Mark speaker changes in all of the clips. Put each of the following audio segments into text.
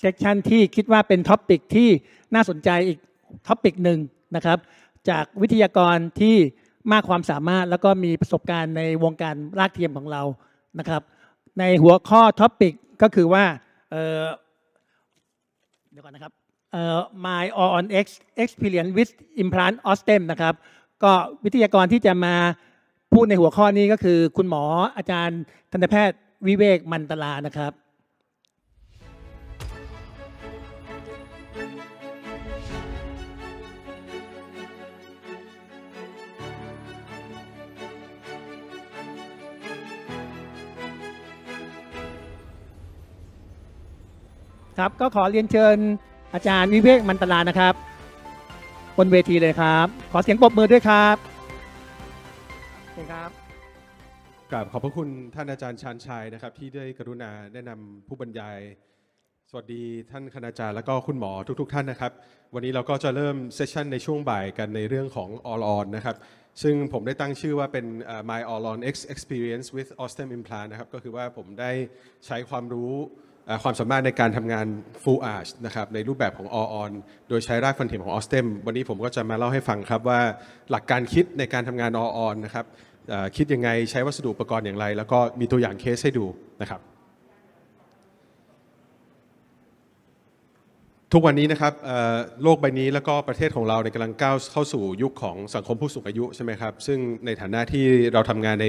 Speaker 1: เซสชันที่คิดว่าเป็นท็อปิกที่น่าสนใจอีกท็อปิกหนึ่งนะครับจากวิทยากรที่มากความสามารถแล้วก็มีประสบการณ์ในวงการรากเทียมของเรานะครับ ในหัวข้อท็อปิกก็คือว่าเเดี๋ยวก่อนนะครับ My All on X Experience with Implant o s t e m นะครับก็วิทยากรที่จะมาพูดในหัวข้อนี้ก็คือคุณหมออาจารย์ทันตแพทย์วิเวกมันตลานะครับครับก็ขอเรียนเชิญอาจารย์วิเวกมันตลานะครับ บนเวทีเลยครับ ขอเสียงปรบมือด้วยครับเชิญครับ
Speaker 2: กราบขอบพระคุณท่านอาจารย์ชานชัยนะครับ ที่ได้กรุณาแนะนำผู้บรรยาย สวัสดีท่านคณาจารย์และก็คุณหมอทุก ๆทท่านนะครับ วันนี้เราก็จะเริ่มเซสชันในช่วงบ่ายกันในเรื่องของ All On นะครับซึ่งผมได้ตั้งชื่อว่าเป็น My All On X Experience with o s t e n Implant นะครับก็คือว่าผมได้ใช้ความรู้ความสามารถในการทำงาน full arch นะครับในรูปแบบของ all on โดยใช้รากฟันเนตมของ Austem วันนี้ผมก็จะมาเล่าให้ฟังครับว่าหลักการคิดในการทำงาน all on นะครับคิดยังไงใช้วัสดุอุปกรณ์อย่างไร แล้วก็มีตัวอย่างเคสให้ดูนะครับ ทุกวันนี้นะครับโลกใบนี้แล้วก็ประเทศของเราในกำลังก้าวเข้าสู่ยุคของสังคมผู้สูงอายุ ใช่ไหมครับซึ่งในฐานะที่เราทำงานใน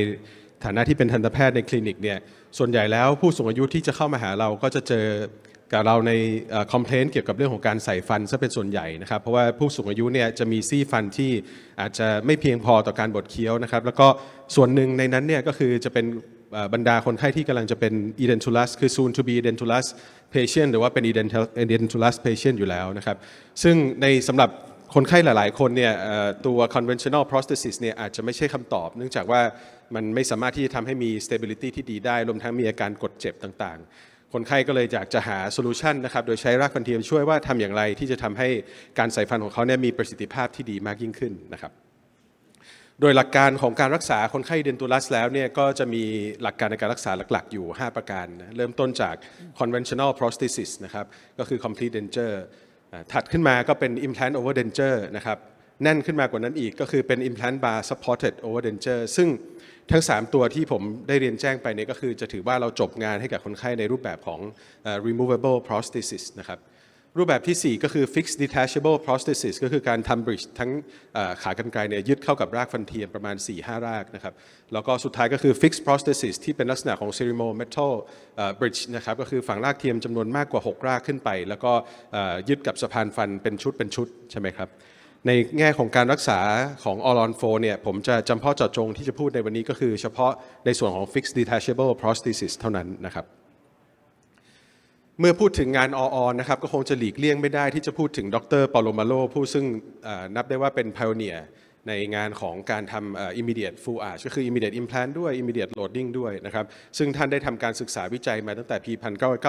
Speaker 2: ฐานะที่เป็นทันตแพทย์ในคลินิกเนี่ยส่วนใหญ่แล้วผู้สูงอายุที่จะเข้ามาหาเราก็จะเจอกับเราในคอมเพลนเกี่ยวกับเรื่องของการใส่ฟันซะเป็นส่วนใหญ่นะครับ เพราะว่าผู้สูงอายุเนี่ยจะมีซี่ฟันที่อาจจะไม่เพียงพอต่อการบดเคี้ยวนะครับ แล้วก็ส่วนหนึ่งในนั้นเนี่ยก็คือจะเป็นบรรดาคนไข้ที่กำลังจะเป็น e d e n t u l u s คือ soon to be e d e n t u l u s patient หรือว่าเป็น e d e n t u l u s patient อยู่แล้วนะครับซึ่งในสำหรับคนไข้หลาย ๆ คนเนี่ยตัว conventional prosthesis เนี่ยอาจจะไม่ใช่คำตอบ เนื่องจากว่ามันไม่สามารถที่จะทำให้มี stability ที่ดีได้ รวมทั้งมีอาการกดเจ็บต่าง ๆ คนไข้ก็เลยอยากจะหาโซลูชันนะครับโดยใช้รากฟันเทียมช่วยว่าทำอย่างไรที่จะทำให้การใส่ฟันของเขาเนี่ยมีประสิทธิภาพที่ดีมากยิ่งขึ้นนะครับโดยหลักการของการรักษาคนไข้เดนตูลัสแล้วเนี่ยก็จะมีหลักการในการรักษาหลัก ๆ อยู่ 5 ประการเริ่มต้นจาก conventional prosthesis นะครับก็คือ complete denture ถัดขึ้นมาก็เป็น implant over denture นะครับ แน่นขึ้นมากว่านั้นอีกก็คือเป็น implant bar supported over denture ซึ่งทั้ง 3 ตัวที่ผมได้เรียนแจ้งไปเนี่ยก็คือ จะถือว่าเราจบงานให้กับคนไข้ในรูปแบบของ removable prosthesis นะครับรูปแบบที่ 4 ก็คือ fixed detachable prosthesis ก็คือการทำ bridge ทั้งขากรรไกรเนี่ยยึดเข้ากับรากฟันเทียมประมาณ 4-5 รากนะครับ แล้วก็สุดท้ายก็คือ fixed prosthesis ที่เป็นลักษณะของ c e r e m o metal bridge นะครับ ก็คือฝังรากเทียมจำนวนมากกว่า 6 รากขึ้นไป แล้วก็ยึดกับสะพานฟันเป็นชุดเป็นชุด ใช่ไหมครับ ในแง่ของการรักษาของออรอนโฟเนี่ยผมจะจำเพาะเจาะจงที่จะพูดในวันนี้ก็คือ เฉพาะในส่วนของ fixed detachable prosthesis เท่านั้นนะครับเมื่อพูดถึงงานออ นะครับ ก็คงจะหลีกเลี่ยงไม่ได้ที่จะพูดถึงดรเปาโลมาโลผู้ซึ่งนับได้ว่าเป็นพ ioneer ในงานของการทำ immediate full arch ก็คือ immediate implant ด้วย immediate loading ด้วยนะครับ ซึ่งท่านได้ทำการศึกษาวิจัยมาตั้งแต่ปี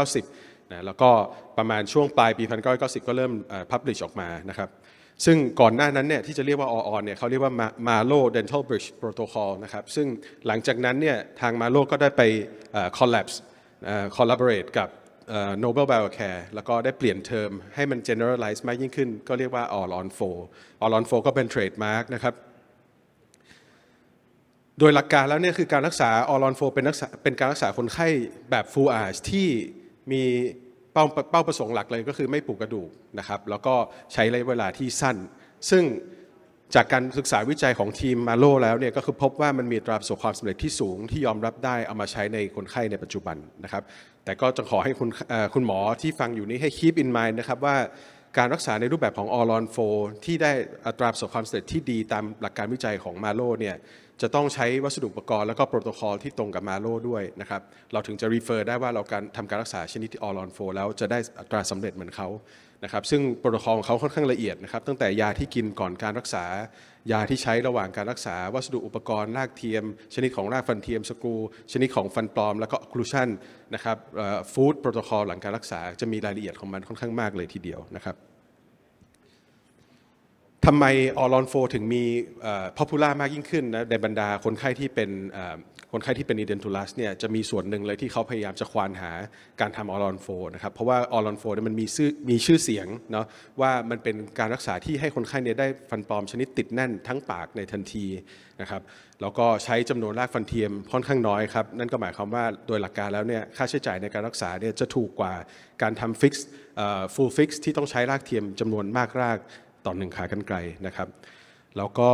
Speaker 2: 1990นะแล้วก็ประมาณช่วงปลายปี 1990 ก็เริ่ม publish ออกมานะครับ ซึ่งก่อนหน้านั้นเนี่ยที่จะเรียกว่า ออนเนี่ยเขาเรียกว่า Malo Dental Bridge Protocol นะครับซึ่งหลังจากนั้นเนี่ยทาง Malo ก็ได้ไป collapse collaborate กับโนเบลไบโอแคร์แล้วก็ได้เปลี่ยนเทอมให้มัน generalize มากยิ่งขึ้น ก็เรียกว่า All on four All on four ก็เป็น trademark นะครับ โดยหลักการแล้วเนี่ย คือการรักษา All on four เป็นักษาเป็นการรักษาคนไข้ แบบ full arch ที่มีเป้าเป้าประสงค์หลักเลยก็คือไม่ปลูกกระดูกนะครับ แล้วก็ใช้ระยะเวลาที่สั้น ซึ่งจากการศึกษาวิจัยของทีมมาโลแล้วเนี่ยก็คือพบว่ามันมีตราประสบความสำเร็จที่สูงที่ยอมรับได้เอามาใช้ในคนไข้ในปัจจุบันนะครับ แต่ก็จะขอให้คุณคุณหมอที่ฟังอยู่นี้ให้ keep in mind นะครับ ว่าการรักษาในรูปแบบของออรอนโฟที่ได้อัตราประสบความสำเร็จที่ดีตามหลักการวิจัยของมาโลเนี่ยจะต้องใช้วัสดุอุปกรณ์แล้วก็โปรโตคอลที่ตรงกับมาโลด้วยนะครับ เราถึงจะรีเฟอร์ได้ว่าเราการทำการรักษาชนิดที่ออลอนโฟแล้วจะได้อัตราสำเร็จเหมือนเขานะครับ ซึ่งโปรโตคอลของเขาค่อนข้างละเอียดนะครับ ตั้งแต่ยาที่กินก่อนการรักษา ยาที่ใช้ระหว่างการรักษา วัสดุอุปกรณ์ รากเทียม ชนิดของรากฟันเทียมสกู ชนิดของฟันปลอม แล้วก็คลูชันนะครับฟู้ดโปรโตคอลหลังการรักษา จะมีรายละเอียดของมันค่อนข้างมากเลยทีเดียวนะครับทำไมออลอนโฟถึงมีพอพูล่ามากยิ่งขึ้นนะในบรรดาคนไข้ที่เป็นคนไข้ที่เป็นอีเดนทูลัสเนี่ยจะมีส่วนหนึ่งเลยที่เขาพยายามจะควานหาการทำออลอนโฟนะครับ เพราะว่าออลอนโฟเนี่ยมันมีชื่อมีชื่อเสียงเนาะว่ามันเป็นการรักษาที่ให้คนไข้เนี่ยได้ฟันปลอมชนิดติดแน่นทั้งปากในทันทีนะครับแล้วก็ใช้จำนวนรากฟันเทียมค่อนข้างน้อยครับนั่นก็หมายความว่าโดยหลักการแล้วเนี่ยค่าใช้จ่ายในการรักษาเนี่ยจะถูกกว่าการทำฟิกซ์ฟูลฟิกซ์ที่ต้องใช้รากเทียมจำนวนมากรากต่อหนึ่งขากันไกลนะครับแล้วก็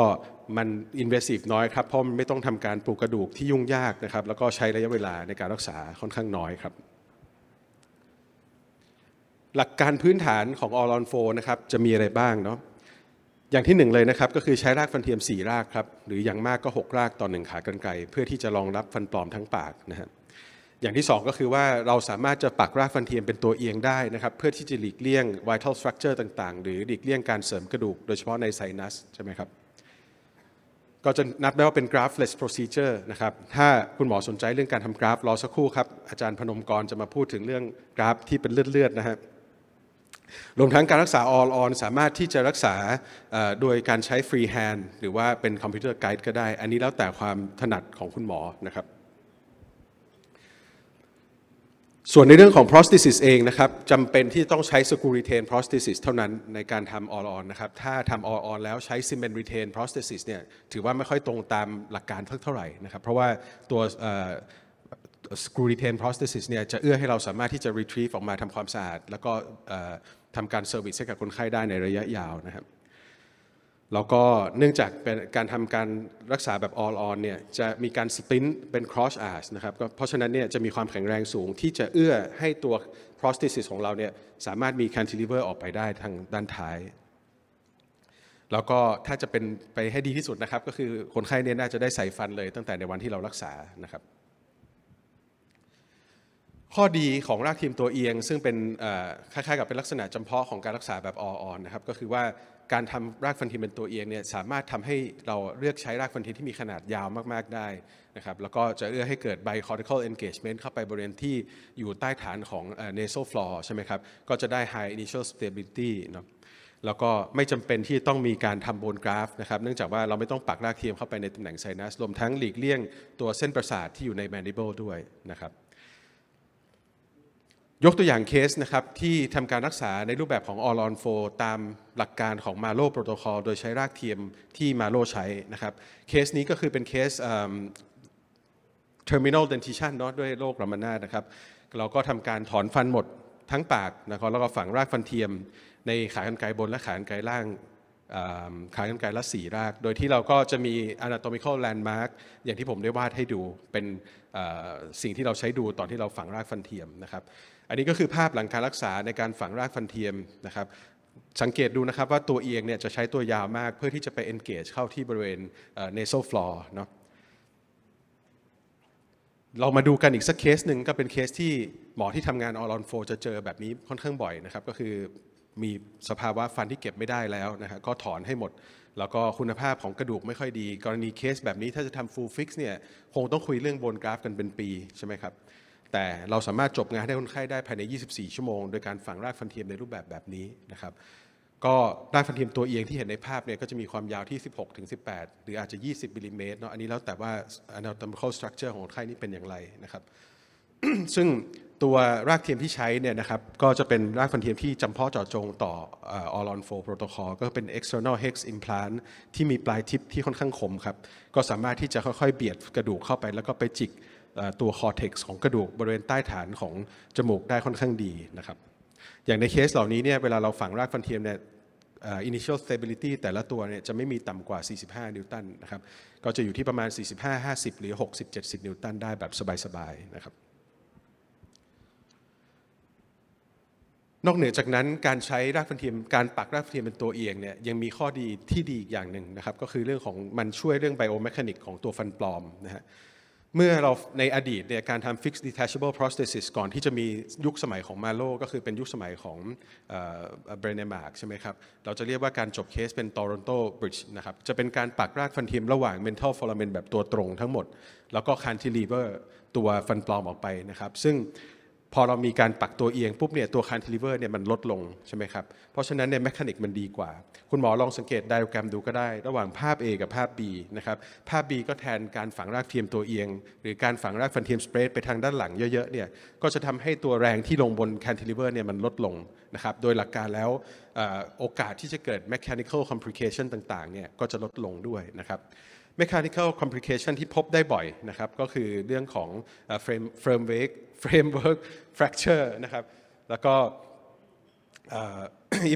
Speaker 2: มันอินเวสีฟน้อยครับเพราะมันไม่ต้องทำการปลูกกระดูกที่ยุ่งยากนะครับแล้วก็ใช้ระยะเวลาในการรักษาค่อนข้างน้อยครับ หลักการพื้นฐานของออรอนโฟนะครับจะมีอะไรบ้างเนาะอย่างที่หนึ่งเลยนะครับก็คือใช้รากฟันเทียม 4 รากครับหรืออย่างมากก็ 6 รากต่อหนึ่งขากรรไกรเพื่อที่จะรองรับฟันปลอมทั้งปากนะครับอย่างที่ 2 ก็คือว่าเราสามารถจะปักรากฟันเทียมเป็นตัวเอียงได้นะครับ เพื่อที่จะหลีกเลี่ยง vital structure ต่าง ๆ หรือหลีกเลี่ยงการเสริมกระดูก โดยเฉพาะในไซนัสใช่ไหมครับ ก็จะนับได้ว่าเป็น graftless procedure นะครับ ถ้าคุณหมอสนใจเรื่องการทำกราฟรอสักครู่ครับ อาจารย์พนมกรจะมาพูดถึงเรื่องกราฟที่เป็นเลือด ๆ นะฮะรวมทั้งการรักษา all on สามารถที่จะรักษาโดยการใช้ free hand หรือว่าเป็นคอมพิวเตอร์ไกด์ก็ได้ อันนี้แล้วแต่ความถนัดของคุณหมอนะครับส่วนในเรื่องของ prosthesis เองนะครับจำเป็นที่ต้องใช้ screw retain prosthesis เท่านั้นในการทำ all on นะครับถ้าทำ all on แล้วใช้ cement retain prosthesis เนี่ยถือว่าไม่ค่อยตรงตามหลักการเท่าไหร่นะครับเพราะว่าตัว screw retain prosthesis เนี่ยจะเอื้อให้เราสามารถที่จะ retrieve ออกมาทำความสะอาดแล้วก็ทำการ service ให้กับคนไข้ได้ในระยะยาวนะครับแล้วก็เนื่องจากเป็นการทำการรักษาแบบ all on เนี่ยจะมีการสปรินต์เป็น cross arch นะครับเพราะฉะนั้นเนี่ยจะมีความแข็งแรงสูงที่จะเอื้อให้ตัว prosthesis ของเราเนี่ยสามารถมี cantilever ออกไปได้ทางด้านท้าย แล้วก็ถ้าจะเป็นไปให้ดีที่สุดนะครับก็คือคนไข้เนี่ยน่าจะได้ใส่ฟันเลยตั้งแต่ในวันที่เรารักษานะครับ ข้อดีของรากทีมตัวเอียงซึ่งเป็นคล้ายๆกับเป็นลักษณะจำเพาะของการรักษาแบบ all on นะครับก็คือว่าการทำรากฟันทีนเป็นตัวเอียงเนี่ยสามารถทำให้เราเลือกใช้รากฟันทีนที่มีขนาดยาวมาก ๆได้นะครับแล้วก็จะเอื้อให้เกิดคอร์ r ิคอลเอนเกจเมนต์เข้าไปบริเวณที่อยู่ใต้ฐานของเนโซฟลอร์ใช่ไหมครับก็จะได้ไอินิเชียลสเตเบิลิตี้เนาะแล้วก็ไม่จำเป็นที่ต้องมีการทำโบนกราฟนะครับเนื่องจากว่าเราไม่ต้องปักรากเทียมเข้าไปในตำแหน่งไซนัสรวมทั้งหลีกเลี่ยงตัวเส้นประสาทที่อยู่ในแมนดิเบิลด้วยนะครับยกตัวอย่างเคสนะครับ ที่ทำการรักษาในรูปแบบของออลอนโฟตามหลักการของมาโลโปรโตคอลโดยใช้รากเทียมที่มาโลใช้นะครับ เคสนี้ก็คือเป็นเคสเทอร์มินอลเดนทิชันเนาะด้วยโรครามานานะครับ เราก็ทำการถอนฟันหมดทั้งปากนะครับแล้วก็ฝังรากฟันเทียม ในขากรรไกรบนและขากรรไกรล่างขากรรไกรละสีราก โดยที่เราก็จะมี anatomical landmark อย่างที่ผมได้วาดให้ดูเป็นสิ่งที่เราใช้ดูตอนที่เราฝังรากฟันเทียมนะครับอันนี้ก็คือภาพหลังการรักษาในการฝังรากฟันเทียมนะครับ สังเกตดูนะครับว่าตัวเอียงเนี่ยจะใช้ตัวยาวมากเพื่อที่จะไป engage เข้าที่บริเวณ nasal floor เนาะ เรามาดูกันอีกสักเคสหนึ่งก็เป็นเคสที่หมอที่ทำงานออรอนโฟจะเจอแบบนี้ค่อนข้างบ่อยนะครับก็คือมีสภาวะฟันที่เก็บไม่ได้แล้วนะับก็ถอนให้หมด แล้วก็คุณภาพของกระดูกไม่ค่อยดี กรณีเคสแบบนี้ถ้าจะทำฟูลฟิกซ์เนี่ยคงต้องคุยเรื่องบนกราฟ กันเป็นปีใช่ไหมครับแต่เราสามารถจบงานให้คนไข้ได้ภายใน 24 ชั่วโมง โดยการฝังรากฟันเทียมในรูปแบบแบบนี้นะครับก็รากฟันเทียมตัวเอียงที่เห็นในภาพเนี่ยก็จะมีความยาวที่ 16ถึง18 หรืออาจจะ 20มิลิเมตรเนาะอันนี้แล้วแต่ว่า anatomical structure ของคนไข้นี่เป็นอย่างไรนะครับซึ่งตัวรากเทียมที่ใช้เนี่ยนะครับก็จะเป็นรากฟันเทียมที่จำเพาะเจาะจงต่อ all on four protocol ก็เป็น external hex implant ที่มีปลายทิปที่ค่อนข้างคมครับก็สามารถที่จะค่อยๆเบียดกระดูกเข้าไปแล้วก็ไปจิกตัวคอเท็กซ์ของกระดูกบริเวณใต้ฐานของจมูกได้ค่อนข้างดีนะครับอย่างในเคสเหล่านี้เนี่ยเวลาเราฝังรากฟันเทียมเนี่ย initial stability แต่ละตัวเนี่ยจะไม่มีต่ำกว่า 45 นิวตันนะครับก็จะอยู่ที่ประมาณ 45 50 หรือ 60 70 นิวตันได้แบบสบายๆนะครับนอกเหนือจากนั้นการใช้รากฟันเทียม การปักรากฟันเทียมเป็นตัวเอียงเนี่ยยังมีข้อดีที่ดีอย่างหนึ่งนะครับก็คือเรื่องของมันช่วยเรื่องไบโอแมคานิกของตัวฟันปลอมนะฮะเมื่อเราในอดีตเนี่ยการทำ fixed detachable prosthesis ก่อนที่จะมียุคสมัยของมาโลก็คือเป็นยุคสมัยของเบรนเนมาร์กใช่ไหมครับ เราจะเรียกว่าการจบเคสเป็น Toronto Bridge นะครับ จะเป็นการปักรากฟันเทียมระหว่าง mental foramen แบบตัวตรงทั้งหมด แล้วก็ cantilever ตัวฟันปลอมออกไปนะครับ ซึ่งพอเรามีการปักตัวเอียงปุ๊บเนี่ยตัวคานทิลิเวอร์เนี่ยมันลดลงใช่ไหมครับเพราะฉะนั้นเนี่ยแมชานิกมันดีกว่า คุณหมอลองสังเกตไดอะแกรมดูก็ได้ ระหว่างภาพ A กับภาพ B นะครับภาพ B ก็แทนการฝังรากเทียมตัวเอียงหรือการฝังรากฟันเทียมสเปรดไปทางด้านหลังเยอะๆเนี่ยก็จะทำให้ตัวแรงที่ลงบนคานทิลิเวอร์เนี่ยมันลดลงนะครับโดยหลักการแล้วโอกาสที่จะเกิดแมชชนิคอลคอมพลิเคชันต่างๆเนี่ยก็จะลดลงด้วยนะครับ mechanical complication ที่พบได้บ่อยนะครับก็คือเรื่องของ frame framework framework fracture นะครับแล้วก็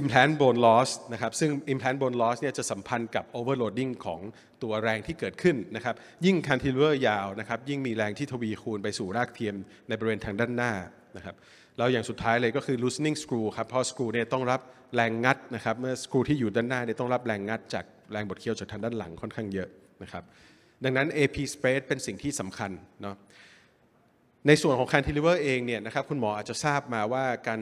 Speaker 2: implant bone loss นะครับซึ่ง implant bone loss เนี่ยจะสัมพันธ์กับ overloading ของตัวแรงที่เกิดขึ้นนะครับยิ่ง cantilever ยาวนะครับยิ่งมีแรงที่ทวีคูณไปสู่รากเทียมในบริเวณทางด้านหน้านะครับแล้วอย่างสุดท้ายเลยก็คือ loosening screw ครับเพราะ screw เนี่ยต้องรับแรงงัดนะครับเมื่อ screw ที่อยู่ด้านหน้าเนี่ยต้องรับแรงงัดจากแรงบดเคี้ยวจากทางด้านหลังค่อนข้างเยอะนะครับดังนั้น AP spread เป็นสิ่งที่สำคัญเนาะ ในส่วนของ cantilever เองเนี่ยนะครับคุณหมออาจจะทราบมาว่าการ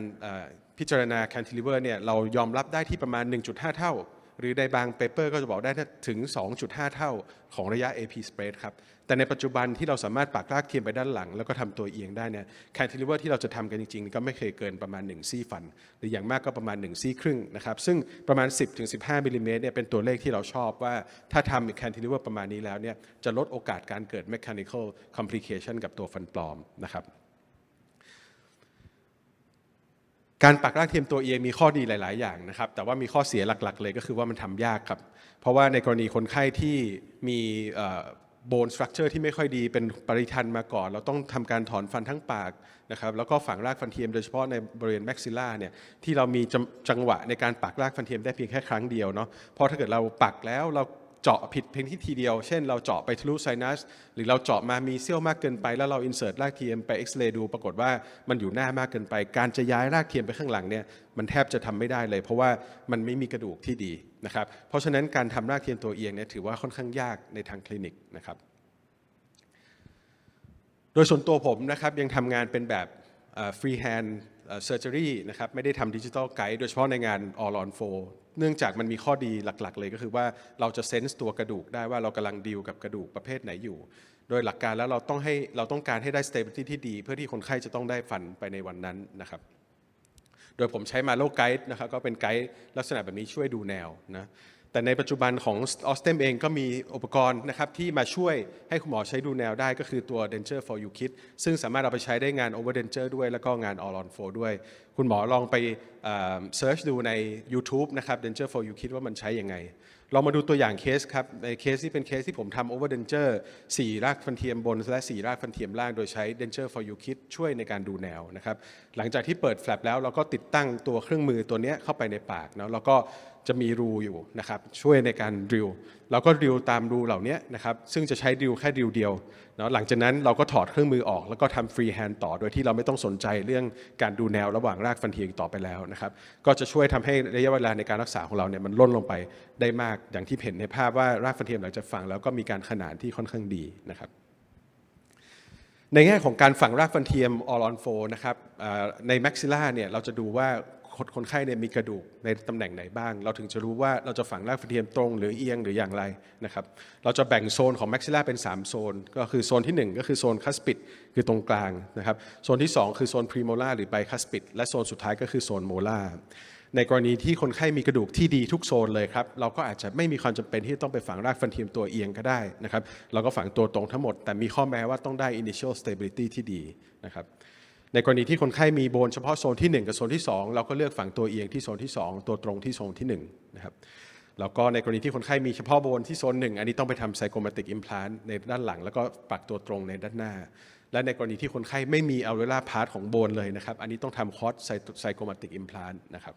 Speaker 2: พิจารณา cantilever เนี่ยเรายอมรับได้ที่ประมาณ 1.5 เท่าหรือในบางเปเปอร์ก็จะบอกได้ถึง 2.5 เท่าของระยะ AP spread ครับ แต่ในปัจจุบันที่เราสามารถปากลากเทียมไปด้านหลังแล้วก็ทำตัวเอียงได้เนี่ยแคนติลิเวอร์ที่เราจะทำกันจริงๆ ก็ไม่เคยเกินประมาณ 1 ซี่ฟัน หรืออย่างมากก็ประมาณ 1 ซี่ครึ่งนะครับ ซึ่งประมาณ 10-15มิลิเมตรเนี่ยเป็นตัวเลขที่เราชอบว่า ถ้าทำแคนติลิเวอร์ประมาณนี้แล้วเนี่ยจะลดโอกาสการเกิด mechanical complication กับตัวฟันปลอมนะครับการปักรากเทียมตัวเองมีข้อดีหลาย ๆ อย่างนะครับ แต่ว่ามีข้อเสียหลัก ๆ เลยก็คือว่ามันทำยากครับ เพราะว่าในกรณีคนไข้ที่มีโบนสตรัคเจอร์ที่ไม่ค่อยดีเป็นปริทันมาก่อน เราต้องทำการถอนฟันทั้งปากนะครับแล้วก็ฝังรากฟันเทียมโดยเฉพาะในบริเวณแม็กซิล่าเนี่ยที่เรามีจังหวะในการปักรากฟันเทียมได้เพียงแค่ครั้งเดียวเนาะเพราะถ้าเกิดเราปักแล้วเราเจาะผิดเพียงที่ทีเดียว เช่นเราเจาะไปทะลุไซนัสหรือเราเจาะมามีเซี่ยวมากเกินไปแล้วเราอินเสิร์ตรากเทียมไปเอ็กซเรย์ดูปรากฏว่ามันอยู่หน้ามากเกินไปการจะย้ายรากเทียมไปข้างหลังเนี่ยมันแทบจะทำไม่ได้เลยเพราะว่ามันไม่มีกระดูกที่ดีนะครับเพราะฉะนั้นการทำรากเทียมตัวเอียงเนี่ยถือว่าค่อนข้างยากในทางคลินิกนะครับโดยส่วนตัวผมนะครับยังทำงานเป็นแบบฟรีแฮนด์เซอร์เจอรี่นะครับไม่ได้ทำดิจิทัลไกด์โดยเฉพาะในงานออลอนโฟเนื่องจากมันมีข้อดีหลักๆ เลยก็คือว่าเราจะเซนส์ตัวกระดูกได้ว่าเรากำลังดีลกับกระดูกประเภทไหนอยู่ โดยหลักการแล้วเราต้องให้เราต้องการให้ได้ s เ a b i l i ี y ที่ดีเพื่อที่คนไข้จะต้องได้ฟันไปในวันนั้นนะครับ โดยผมใช้มาโลไกด์นะครับ ก็เป็นไกด์ ลักษณะแบบนี้ช่วยดูแนวนะแต่ในปัจจุบันของออสเตมเองก็มีอุปกรณ์นะครับที่มาช่วยให้คุณหมอใช้ดูแนวได้ก็คือตัว Denture for You Kit ซึ่งสามารถเอาไปใช้ได้งาน Over Denture ด้วยแล้วก็งาน All on f o ด้วย คุณหมอลองไปเซิร์ชดูใน YouTube นะครับ Denture for You Kit ว่ามันใช้ยังไงเรามาดูตัวอย่างเคสครับในเคสที่เป็นเคสที่ผมทำ Over Denture 4รากฟันเทียมบน และ 4 รากฟันเทียมล่างโดยใช้ Denture for You Kit ช่วยในการดูแนวนะครับหลังจากที่เปิดแฟลปแล้วเราก็ติดตั้งตัวเครื่องมือตัวนี้เข้าไปในปากเนาะแล้วก็จะมีรูอยู่นะครับช่วยในการดิวเราก็ดิวตามรูเหล่านี้นะครับซึ่งจะใช้ดิวแค่ดิวเดียวเนาะหลังจากนั้นเราก็ถอดเครื่องมือออก แล้วก็ทำฟรีแฮนด์ต่อโดยที่เราไม่ต้องสนใจเรื่องการดูแนวระหว่างรากฟันเทียงต่อไปแล้วนะครับก็จะช่วยทำให้ระยะเวลาในการรักษาของเราเนี่ยมันล่นลงไปได้มากอย่างที่เห็นในภาพว่ารากฟันเทียมหลังจากฝังแล้วก็มีการขนานที่ค่อนข้างดีนะครับในแง่ของการฝังรากฟันเทียมออลออนโฟนะครับในแม็กซิล่าเนี่ยเราจะดูว่าคนไข้เนี่ยมีกระดูกในตำแหน่งไหนบ้าง เราถึงจะรู้ว่าเราจะฝังรากฟันเทียมตรงหรือเอียงหรืออย่างไรนะครับเราจะแบ่งโซนของแม็กซิล่าเป็น 3 โซน ก็คือโซนที่ 1 ก็คือโซนคัสปิด คือตรงกลางนะครับโซนที่ 2 คือโซนพรีโมล่าหรือไบคัสปิดและโซนสุดท้ายก็คือโซนโมล่าในกรณีที่คนไข้มีกระดูกที่ดีทุกโซนเลยครับเราก็อาจจะไม่มีความจำเป็นที่ต้องไปฝังรากฟันเทียมตัวเอียงก็ได้นะครับเราก็ฝังตัวตรงทั้งหมดแต่มีข้อแม้ว่าต้องได้ initial stability ที่ดีนะครับในกรณีที่คนไข้มีโบนเฉพาะโซนที่ 1 กับโซนที่ 2 เราก็เลือกฝังตัวเอียงที่โซนที่ 2 ตัวตรงที่โซนที่1นะครับแล้วก็ในกรณีที่คนไข้มีเฉพาะโบนที่โซนหนึ่งอันนี้ต้องไปทำไซโคมาติกอิมพลานในด้านหลังแล้วก็ปักตัวตรงในด้านหน้า และในกรณีที่คนไข้ไม่มีอัลเวล่าพาร์ทของโบนเลยนะครับ อันนี้ต้องทำคอร์สไซโคมาติกอิมพลานนะครับ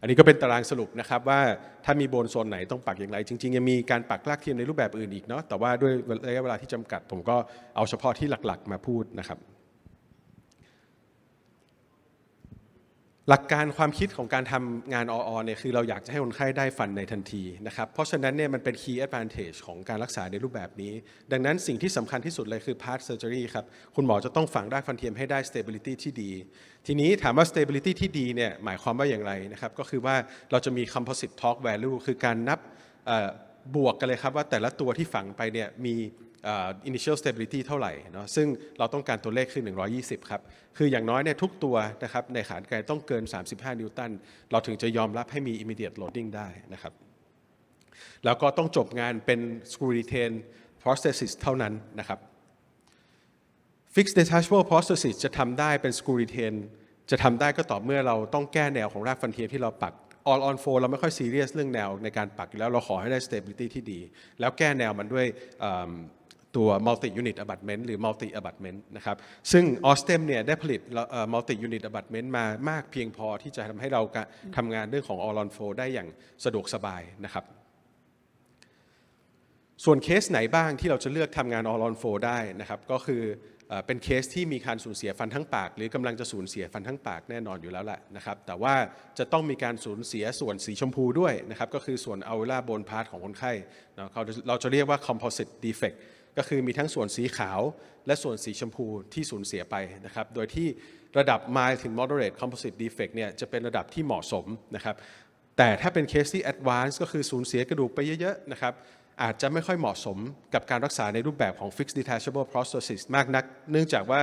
Speaker 2: อันนี้ก็เป็นตารางสรุปนะครับว่าถ้ามีโบนโซนไหนต้องปักอย่างไรจริงๆยังมีการปักลากเทียมในรูปแบบอื่นอีกเนาะแต่ว่าด้วยระยะเวลาที่จำกัดผมก็เอาเฉพาะที่หลักๆ มาพูดนะครับหลักการความคิดของการทำงานออเนี่ยคือเราอยากจะให้คนไข้ได้ฟันในทันทีนะครับเพราะฉะนั้นเนี่ยมันเป็น key advantage ของการรักษาในรูปแบบนี้ ดังนั้นสิ่งที่สำคัญที่สุดเลยคือ part surgery ครับคุณหมอจะต้องฝังรากฟันเทียมให้ได้ stability ที่ดี ทีนี้ถามว่า stability ที่ดีเนี่ยหมายความว่าอย่างไรนะครับ ก็คือว่าเราจะมี composite torque value คือการนับบวกกันเลยครับว่าแต่ละตัวที่ฝังไปเนี่ยมี initial stability เท่าไหร่เนาะซึ่งเราต้องการตัวเลขคือ120 ครับ คืออย่างน้อยเนี่ยทุกตัวนะครับในขานไกลต้องเกิน 35 นิวตัน เราถึงจะยอมรับให้มี immediate loading ได้นะครับแล้วก็ต้องจบงานเป็น screw retain prosthesis เท่านั้นนะครับ fixed detachable prosthesis จะทำได้เป็น screw retain จะทำได้ก็ต่อเมื่อเราต้องแก้แนวของรากฟันเทียที่เราปัก all on four เราไม่ค่อยซีเรียสเรื่องแนวในการปักแล้วเราขอให้ได้ stability ที่ดี แล้วแก้แนวมันด้วยตัว multi unit abutment หรือ multi abutment นะครับ ซึ่งออสเทมเนี่ย ได้ผลิต multi unit abutment มามากเพียงพอที่จะทำให้เราทำงานเรื่องของ all on flow ได้อย่างสะดวกสบายนะครับ ส่วนเคสไหนบ้างที่เราจะเลือกทำงาน all on flow ได้นะครับ ก็คือเป็นเคสที่มีการสูญเสียฟันทั้งปาก หรือกำลังจะสูญเสียฟันทั้งปากแน่นอนอยู่แล้วแหละนะครับ แต่ว่าจะต้องมีการสูญเสียส่วนสีชมพูด้วยนะครับก็คือส่วนอวัยวะบนพาร์ทของคนไข้เราเราจะเรียกว่า composite defect ก็คือมีทั้งส่วนสีขาวและส่วนสีชมพูที่สูญเสียไปนะครับ โดยที่ระดับ mild ถึง moderate composite defect เนี่ยจะเป็นระดับที่เหมาะสมนะครับ แต่ถ้าเป็นเคสที่ advanced ก็คือสูญเสียกระดูกไปเยอะๆนะครับ อาจจะไม่ค่อยเหมาะสมกับการรักษาในรูปแบบของ fixed detachable prosthesis มากนัก เนื่องจากว่า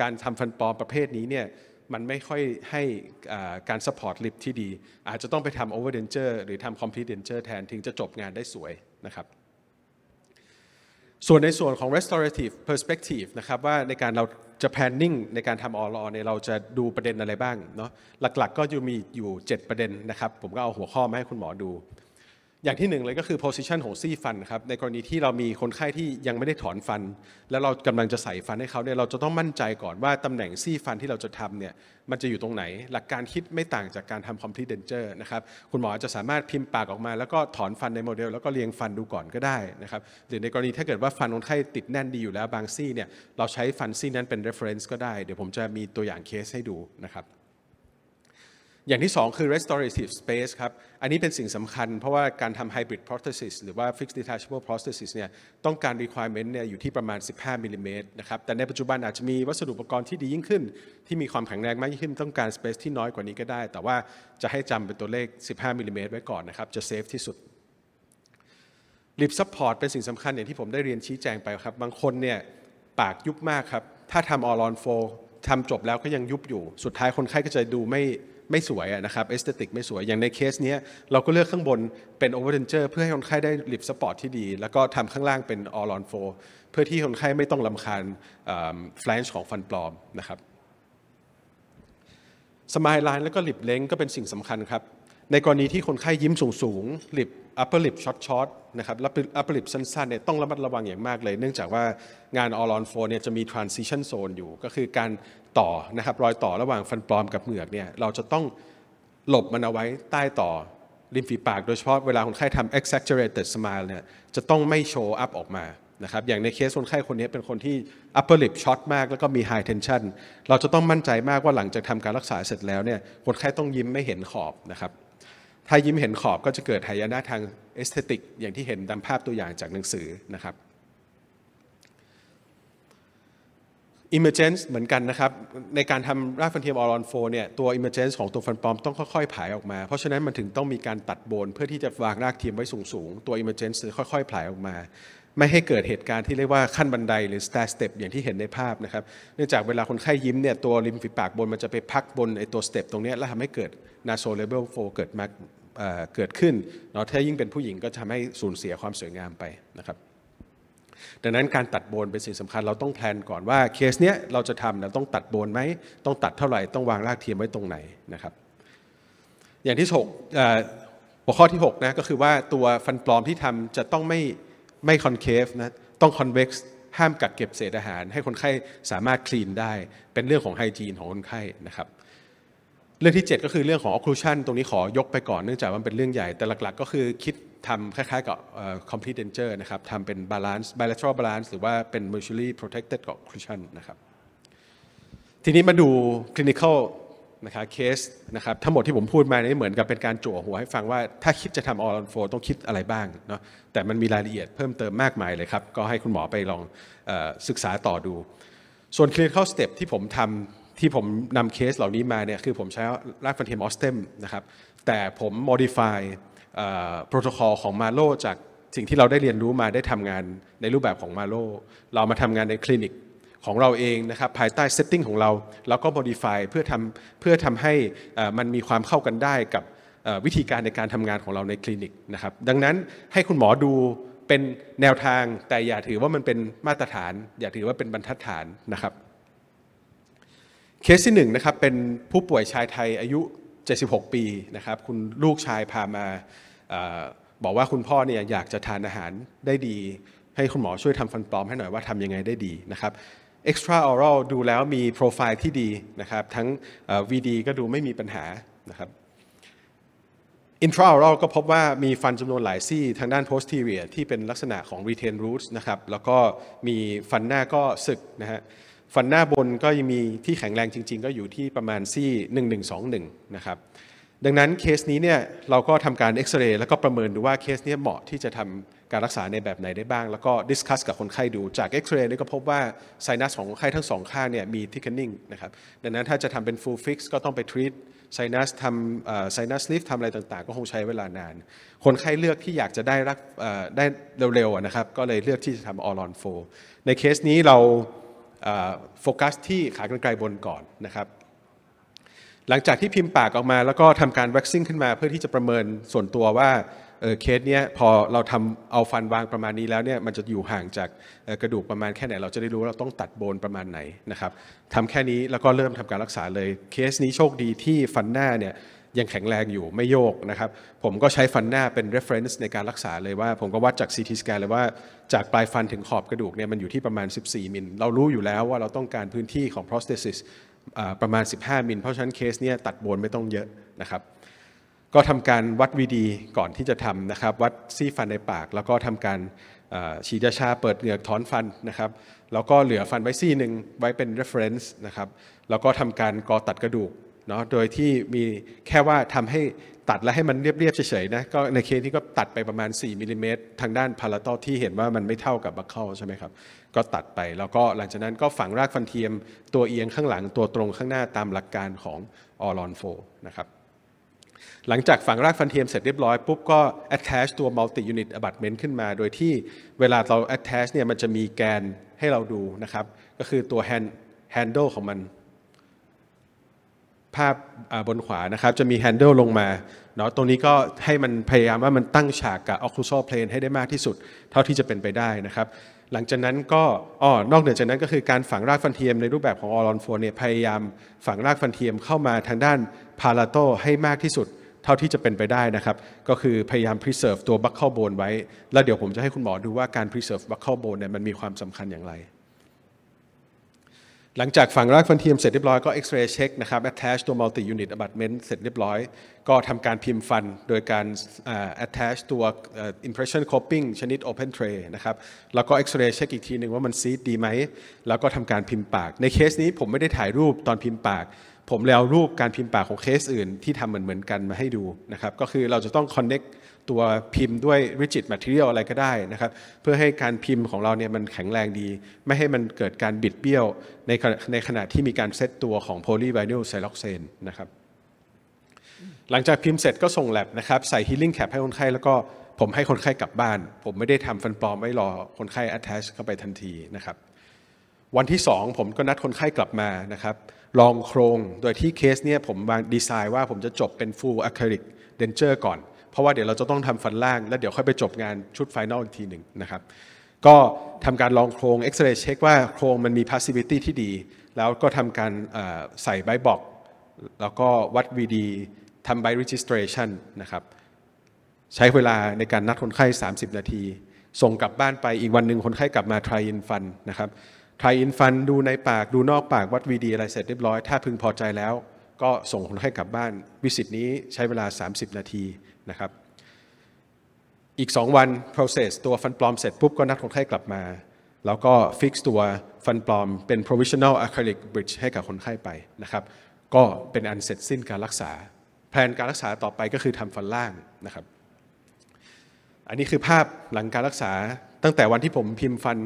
Speaker 2: การทำฟันปลอมประเภทนี้เนี่ยมันไม่ค่อยให้การ support lip ที่ดี อาจจะต้องไปทำ over denture หรือทำ complete denture แทนถึงจะจบงานได้สวยนะครับส่วนในส่วนของ restorative perspective นะครับว่าในการเราจะ planning ในการทำออลอเนเราจะดูประเด็นอะไรบ้างเนาะหลักๆ ก็จะมีอยู่ 7 ประเด็นนะครับ ผมก็เอาหัวข้อมาให้คุณหมอดูอย่างที่หนึ่งเลยก็คือ position ของซี่ฟันครับในกรณีที่เรามีคนไข้ที่ยังไม่ได้ถอนฟัน แล้วเรากำลังจะใส่ฟันให้เขาเนี่ยเราจะต้องมั่นใจก่อนว่าตำแหน่งซี่ฟันที่เราจะทำเนี่ยมันจะอยู่ตรงไหนหลักการคิดไม่ต่างจากการทำ complete denture นะครับคุณหมอจะสามารถพิมพ์ปากออกมา แล้วก็ถอนฟันในโมเดล แล้วก็เรียงฟันดูก่อนก็ได้นะครับหรือในกรณีถ้าเกิดว่าฟันคนไข้ติดแน่นดีอยู่แล้วบางซี่เนี่ยเราใช้ฟันซี่นั้นเป็น reference ก็ได้ เดี๋ยวผมจะมีตัวอย่างเคสให้ดูนะครับอย่างที่ 2 คือ restorative space ครับ อันนี้เป็นสิ่งสำคัญเพราะว่าการทำ hybrid prosthesis หรือว่า fixed detachable prosthesis เนี่ย ต้องการ requirement เนี่ยอยู่ที่ประมาณ 15มิลิเมตรนะครับ แต่ในปัจจุบันอาจจะมีวัสดุอุปกรณ์ที่ดียิ่งขึ้น ที่มีความแข็งแรงมากยิ่งขึ้นต้องการ space ที่น้อยกว่านี้ก็ได้ แต่ว่าจะให้จำเป็นตัวเลข 15มิลิเมตรไว้ก่อนนะครับ จะ safe ที่สุด l i p support เป็นสิ่งสำคัญอย่างที่ผมได้เรียนชี้แจงไปครับ บางคนเนี่ยปากยุบมากครับ ถ้าทำ all on four ทำจบแล้วก็ยังยุบอยู่ สุดท้ายคนไข้ก็จะดูไม่ไม่สวยนะครับ เอสเตติกไม่สวยอย่างในเคสนี้เราก็เลือกข้างบนเป็นโอเวอร์เดนเจอร์เพื่อให้คนไข้ได้ลิฟสปอร์ตที่ดี แล้วก็ทำข้างล่างเป็นออลอนโฟเพื่อที่คนไข้ไม่ต้องลำคาญแฟลนช์ของฟันปลอมนะครับสมายไลน์แล้วก็ลิบเล้งก็เป็นสิ่งสำคัญครับ ในกรณีที่คนไข้ยิ้มสูงๆลิบอัปเปอร์ลิปช็อตช็อตนะครับอัปเปอร์ลิปสั้นๆเนี่ยต้องระมัดระวังอย่างมากเลย เนื่องจากว่างานออลอนโฟเนี่ยจะมีทรานซิชันโซนอยู่ก็คือการต่อนะครับรอยต่อระหว่างฟันปลอมกับเหมือกเนี่ยเราจะต้องหลบมันเอาไว้ใต้ต่อริมฝีปาก โดยเฉพาะเวลาคนไข้ทำ exaggerated smile เนี่ยจะต้องไม่โชว์อัพออกมานะครับอย่างในเคสคนไข้คนนี้เป็นคนที่ upper lip ช็อตมากแล้วก็มี high tension เราจะต้องมั่นใจมากว่าหลังจากทำการรักษาเสร็จแล้วเนี่ยคนไข้ต้องยิ้มไม่เห็นขอบนะครับถ้ายิ้มเห็นขอบก็จะเกิดหายนะทางเอสเตติกอย่างที่เห็นตามภาพตัวอย่างจากหนังสือนะครับ Emergence เหมือนกันนะครับ ในการทำรากฟันเทียมออรอนโฟเนี่ยตัว Emergence ของตัวฟันปลอมต้องค่อยๆ ผายออกมา เพราะฉะนั้นมันถึงต้องมีการตัดโบนเพื่อที่จะวางรากเทียมไว้สูงๆ ตัว Emergence ค่อยๆ ผายออกมา ไม่ให้เกิดเหตุการณ์ที่เรียกว่าขั้นบันไดหรือ stair step อย่างที่เห็นในภาพนะครับเนื่องจากเวลาคนไข้ยิ้มเนี่ยตัวริมฝีปากบนมันจะไปพักบนไอตัว step ตรงนี้แล้วทำให้เกิด naso l e v ล l ฟเกิดมาเกิดขึ้นเนาะถ้ายิ่งเป็นผู้หญิงก็ทำให้สูญเสียความสวยงามไปนะครับดังนั้นการตัดโบนเป็นสิ่งสำคัญเราต้องแพลนก่อนว่าเคสเนี้ย เราจะทำเราต้องตัดโบนไหม ต้องตัดเท่าไหร่ต้องวางรากเทียมไว้ตรงไหนนะครับอย่างที่6หัวข้อที่6นะก็คือว่าตัวฟันปลอมที่ทำจะต้องไม่ไม่คอนเคฟนะต้องคอนเว็กซ์ห้ามกักเก็บเศษอาหารให้คนไข้สามารถคลีนได้เป็นเรื่องของไฮจีนของคนไข้นะครับเรื่องที่ 7ก็คือเรื่องของออคลูชันตรงนี้ขอยกไปก่อนเนื่องจากมันเป็นเรื่องใหญ่แต่หลัก ๆ ก็คือคิดทำคล้ายๆกับ complete danger นะครับทำเป็น balance bilateral balance หรือว่า เป็น mutually protected conclusion นะครับ ทีนี้มาดู clinical นะครับเคสนะครับทั้งหมดที่ผมพูดมานี่เหมือนกับเป็นการจั่วหัวให้ฟังว่าถ้าคิดจะทำ all on four ต้องคิดอะไรบ้างเนาะแต่มันมีรายละเอียดเพิ่มเติมมากมายเลยครับ ก็ให้คุณหมอไปลองศึกษาต่อดู ส่วน clinical step ที่ผมทำที่ผมนำเคสเหล่านี้มาเนี่ยคือผมใช้รากฟันเทียมออสเทมนะครับแต่ผม modify โปรโตคอลของมาโลจากสิ่งที่เราได้เรียนรู้มาได้ทำงานในรูปแบบของมาโลเรามาทำงานในคลินิกของเราเองนะครับภายใต้เซตติ้งของเราเราก็ modify เพื่อทำเพื่อทำให้มันมีความเข้ากันได้กับวิธีการในการทำงานของเราในคลินิกนะครับดังนั้นให้คุณหมอดูเป็นแนวทางแต่อย่าถือว่ามันเป็นมาตรฐาน อย่าถือว่าเป็นบรรทัดฐานนะครับ เคสที่1นะครับเป็นผู้ป่วยชายไทยอายุ76 ปีนะครับ คุณลูกชายพามาบอกว่าคุณพ่อเนี่ยอยากจะทานอาหารได้ดี ให้คุณหมอช่วยทำฟันปลอมให้หน่อยว่าทำยังไงได้ดีนะครับ extra oral ดูแล้วมีโปรไฟล์ที่ดีนะครับ ทั้ง VD ก็ดูไม่มีปัญหานะครับ intra oral ก็พบว่ามีฟันจำนวนหลายซี่ทางด้าน posterior ที่เป็นลักษณะของ retain roots นะครับแล้วก็มีฟันหน้าก็สึกนะฮะฟันหน้าบนก็ยังมีที่แข็งแรงจริงๆ ก็อยู่ที่ประมาณซี่1121นะครับดังนั้นเคสนี้เนี่ยเราก็ทำการเอ็กซเรย์แล้วก็ประเมินดูว่าเคสนี้เหมาะที่จะทำการรักษาในแบบไหนได้บ้าง แล้วก็ดิสคัสกับคนไข้ดูจากเอ็กซเรย์นี่ก็พบว่าไซนัสของคนไข้ทั้งสองข้างเนี่ยมีทิคเกนิ่งนะครับดังนั้นถ้าจะทำเป็นฟูลฟิกซ์ก็ต้องไปทรีตไซนัสทำไซนัสลิฟทำอะไรต่างๆก็คงใช้เวลานาน คนไข้เลือกที่อยากจะได้รักได้เร็วๆนะครับก็เลยเลือกที่จะทำออรอนโฟในเคสนี้เราโฟกัสที่ขากรรไกรบนก่อนนะครับ หลังจากที่พิมพ์ปากออกมาแล้วก็ทำการแว็กซิ่งขึ้นมา เพื่อที่จะประเมินส่วนตัวว่าเเคสเนี้ยพอเราทำเอาฟันวางประมาณนี้แล้วเนี่ยมันจะอยู่ห่างจากกระดูกประมาณแค่ไหน เราจะได้รู้เราต้องตัดโบนประมาณไหนนะครับทำแค่นี้แล้วก็เริ่มทำการรักษาเลยเคสนี้โชคดีที่ฟันหน้าเนี่ยยังแข็งแรงอยู่ไม่โยกนะครับ ผมก็ใช้ฟันหน้าเป็น reference ในการรักษาเลยว่า ผมก็วัดจาก CT scan เลยว่า จากปลายฟันถึงขอบกระดูกเนี่ยมันอยู่ที่ประมาณ 14 มิลเรารู้อยู่แล้วว่าเราต้องการพื้นที่ของ prosthesis ประมาณ 15 มิลเพราะฉะนั้นเคสเนี่ยตัดโบนไม่ต้องเยอะนะครับ ก็ทำการวัดวีดีก่อนที่จะทำนะครับ วัดซี่ฟันในปาก แล้วก็ทำการฉีดยาชาเปิดเหงือกถอนฟันนะครับแล้วก็เหลือฟันไว้ซี่หนึ่งไว้เป็น reference นะครับแล้วก็ทำการกอตัดกระดูกเนาะโดยที่มีแค่ว่าทำให้ตัดและให้มันเรียบๆเฉยๆนะก็ในเคสนี้ก็ตัดไปประมาณ4มิลิเมตรทางด้านพาราตอที่เห็นว่ามันไม่เท่ากับบัคเข้าใช่ไหมครับ ก็ตัดไป แล้วก็หลังจากนั้นก็ฝังรากฟันเทียมตัวเอียงข้างหลังตัวตรงข้างหน้าตามหลักการของออรอนโฟนะครับหลังจากฝังรากฟันเทียมเสร็จเรียบร้อย ปุ๊บก็ attach ตัว multi unit abutment ขึ้นมา โดยที่เวลาเรา attach เนี่ยมันจะมีแกนให้เราดูนะครับก็คือตัว hand handle ของมันภาพบนขวานะครับจะมีแฮนเดิลลงมาเนาะตรงนี้ก็ให้มันพยายามว่ามันตั้งฉากกับออคูซอลเพลนให้ได้มากที่สุดเท่าที่จะเป็นไปได้นะครับหลังจากนั้นก็อ๋อนอกเหนือจากนั้นก็คือการฝังรากฟันเทียมในรูปแบบของออรอนโฟเนี่ยพยายามฝังรากฟันเทียมเข้ามาทางด้านพาราโตให้มากที่สุดเท่าที่จะเป็นไปได้นะครับก็คือพยายาม preserve ตัวบัคเข้าโบนไว้ แล้วเดี๋ยวผมจะให้คุณหมอดูว่าการ preserve บัคเข้าโบนเนี่ยมันมีความสำคัญอย่างไรหลังจากฝังรากฟันเทียมเสร็จเรียบร้อยก็เอ็กซเรย์เช็คนะครับแอทแทชตัวมัลติยูนิตอบัตเมนต์เสร็จเรียบร้อย ก็ทำการพิมพ์ฟันโดยการแอทแทชตัว i m p พร s ชันโคปปิ้งชนิดโอเพนเทรย์นะครับแล้วก็เอ็กซเรย์เช็คอีกทีหนึ่งว่ามันซีดดีไหม แล้วก็ทำการพิมพ์ปาก ในเคสนี้ผมไม่ได้ถ่ายรูปตอนพิมพ์ปากผมแล้วรูปการพิมพ์ปากของเคสอื่นที่ทำเหมือนเหมือนกันมาให้ดูนะครับ ก็คือเราจะต้องคอนเน c t ตัวพิมพ์ด้วย rigid material อะไรก็ได้นะครับ เพื่อให้การพิมพ์ของเราเนี่ยมันแข็งแรงดี ไม่ให้มันเกิดการบิดเบี้ยว ในในขณะที่มีการเซตตัวของ polyvinyl ไซ l o x a n e นะครับ หลังจากพิมพ์เสร็จก็ส่งแลบนะครับ ใส่ healing cap ให้คนไข้ แล้วก็ผมให้คนไข้กลับบ้าน ผมไม่ได้ทำฟันปลอมไว้รอคนไข้ attach เข้าไปทันทีนะครับ วันที่ 2 ผมก็นัดคนไข้กลับมานะครับลองโครงโดยที่เคสเนี่ยผมวางดีไซน์ว่าผมจะจบเป็นฟูลอะคริลิกเดนเจอร์ก่อน เพราะว่าเดี๋ยวเราจะต้องทำฟันล่างแล้วเดี๋ยวค่อยไปจบงานชุดไฟนอลอีกทีหนึ่งนะครับก็ทำการลองโครงเอ็กซเรย์เช็คว่าโครงมันมีพาสซิฟิตี้ที่ดี แล้วก็ทำการใส่ใบบอก แล้วก็วัดวีดีทำใบร e จิสเทรชั o นะครับใช้เวลาในการนัดคนไข้ 30 นาที ส่งกลับบ้านไปอีกวันหนึ่งคนไข้กลับมารายินฟันนะครับ่ายอินฟันดูในปากดูนอกปากวัดวีดีอะไรเสร็จเรียบร้อยถ้าพึงพอใจแล้วก็ส่งคนให้กลับบ้านวิสิตนี้ใช้เวลา 30 นาทีนะครับ อีก 2 วัน process ตัวฟันปลอมเสร็จปุ๊บ ก็นัดคนไข้กลับมา แล้วก็ฟิกตัวฟันปลอมเป็น provisional acrylic bridge ให้กับคนไข้ไปนะครับ ก็เป็นอันเสร็จสิ้นการรักษา แผนการรักษาต่อไปก็คือทำฟันล่างนะครับอันนี้คือภาพหลังการรักษาตั้งแต่วันที่ผมพิมพ์ฟัน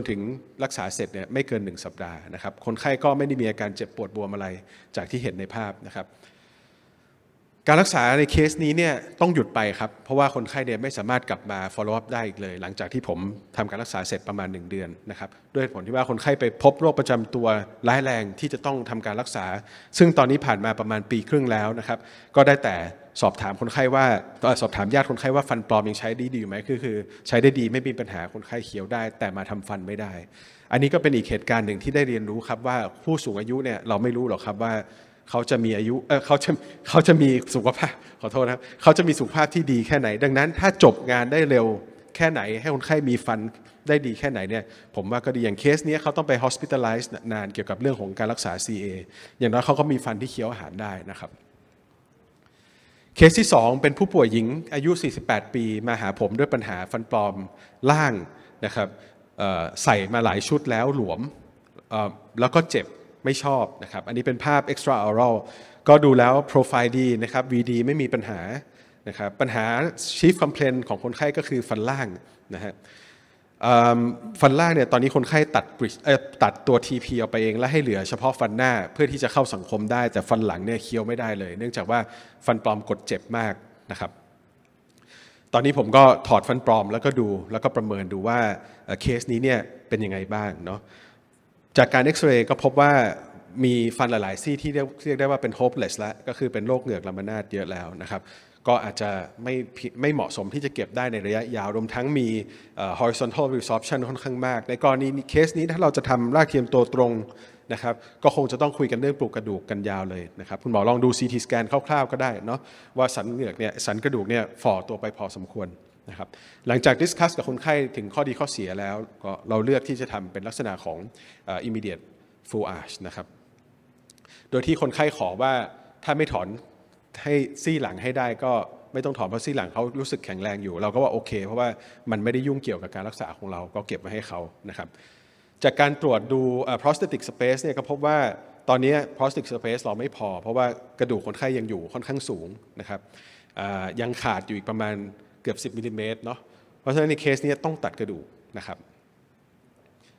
Speaker 2: นถึงรักษาเสร็จเนี่ยไม่เกิน 1 สัปดาห์นะครับ คนไข้ก็ไม่ได้มีอาการเจ็บปวดบวมอะไรจากที่เห็นในภาพนะครับ การรักษาในเคสนี้เนี่ยต้องหยุดไปครับ เพราะว่าคนไข้เนี่ยไม่สามารถกลับมา follow up ได้อีกเลยหลังจากที่ผมทำการรักษาเสร็จประมาณ 1 เดือนนะครับด้วยผลที่ว่าคนไข้ไปพบโรคประจำตัวร้ายแรงที่จะต้องทำการรักษา ซึ่งตอนนี้ผ่านมาประมาณปีครึ่งแล้วนะครับ ก็ได้แต่สอบถามคนไข้ว่าสอบถามญาติคนไข้ว่าฟันปลอมยังใช้ได้ดีไหมคือคือใช้ได้ดีไม่มีปัญหาคนไข้เขียวได้ แต่มาทำฟันไม่ได้ อันนี้ก็เป็นอีกเหตุการณ์หนึ่งที่ได้เรียนรู้ครับว่าผู้สูงอายุเนี่ยเราไม่รู้หรอกครับว่า เขาจะมีอายุเออเขาจะเขาจะมีสุขภาพขอโทษนะครับเขาจะมีสุขภาพที่ดีแค่ไหน ดังนั้นถ้าจบงานได้เร็วแค่ไหน ให้คนไข้มีฟันได้ดีแค่ไหนเนี่ย ผมว่าก็ดีอย่างเคสนี้เขาต้องไป hospitalize นานเกี่ยวกับเรื่องของการรักษา CA อย่างน้อยเขาก็มีฟันที่เคี้ยวอาหารได้นะครับเคสที่ 2 เป็นผู้ป่วยหญิงอายุ 48 ปีมาหาผมด้วยปัญหาฟันปลอมล่างนะครับใส่มาหลายชุดแล้วหลวม แล้วก็เจ็บ ไม่ชอบนะครับอันนี้เป็นภาพ extra oral ก็ดูแล้วโปรไฟล์ดีนะครับ VD ไม่มีปัญหานะครับปัญหา chief complaint ของคนไข้ก็คือฟันล่างนะฮะฟันล่างเนี่ยตอนนี้คนไข้ตัดตัดตัว TP ออกไปเอง และให้เหลือเฉพาะฟันหน้าเพื่อที่จะเข้าสังคมได้ แต่ฟันหลังเนี่ยเคี้ยวไม่ได้เลย เนื่องจากว่าฟันปลอมกดเจ็บมากนะครับ ตอนนี้ผมก็ถอดฟันปลอมแล้วก็ดู แล้วก็ประเมินดูว่าเคสนี้เนี่ยเป็นยังไงบ้างเนาะจากการเอ็กซเรย์ก็พบว่ามีฟันหลายๆซี่ที่เรียกได้ว่าเป็นโฮปเลสแล้วก็คือเป็นโรคเหงือกลามานาดเยอะแล้วนะครับก็อาจจะไม่ไม่เหมาะสมที่จะเก็บได้ในระยะยาวรวมทั้งมี horizontal resorption ค่อนข้างมาก ในกรณีเคสนี้ถ้าเราจะทำรากเทียมตัวตรงนะครับก็คงจะต้องคุยกันเรื่องปลูกกระดูกกันยาวเลยนะครับคุณหมอลองดู CT scan คร่าวๆ ก็ได้เนาะว่าสันเหงือกเนี่ยสันกระดูกเนี่ยฝ่อตัวไปพอสมควรนะครับหลังจากดิสคัสกับคนไข้ถึงข้อดีข้อเสียแล้ว ก็เราเลือกที่จะทำเป็นลักษณะของ immediate full arch นะครับโดยที่คนไข้ขอว่าถ้าไม่ถอนให้ซี่หลังให้ได้ก็ไม่ต้องถอนเพราะซี่หลังเขารู้สึกแข็งแรงอยู่ เราก็ว่าโอเค เพราะว่ามันไม่ได้ยุ่งเกี่ยวกับการรักษาของเราก็เก็บไว้ให้เขานะครับ จากการตรวจดู prosthetic space เนี่ยก็พบว่าตอนนี้ prosthetic space เราไม่พอเพราะว่ากระดูกคนไข้ยังอยู่ค่อนข้างสูงนะครับยังขาดอยู่อีกประมาณเกือบ 10มิลิเมตรเนาะเพราะฉะนั้นในเคสนี้ต้องตัดกระดูกนะครับ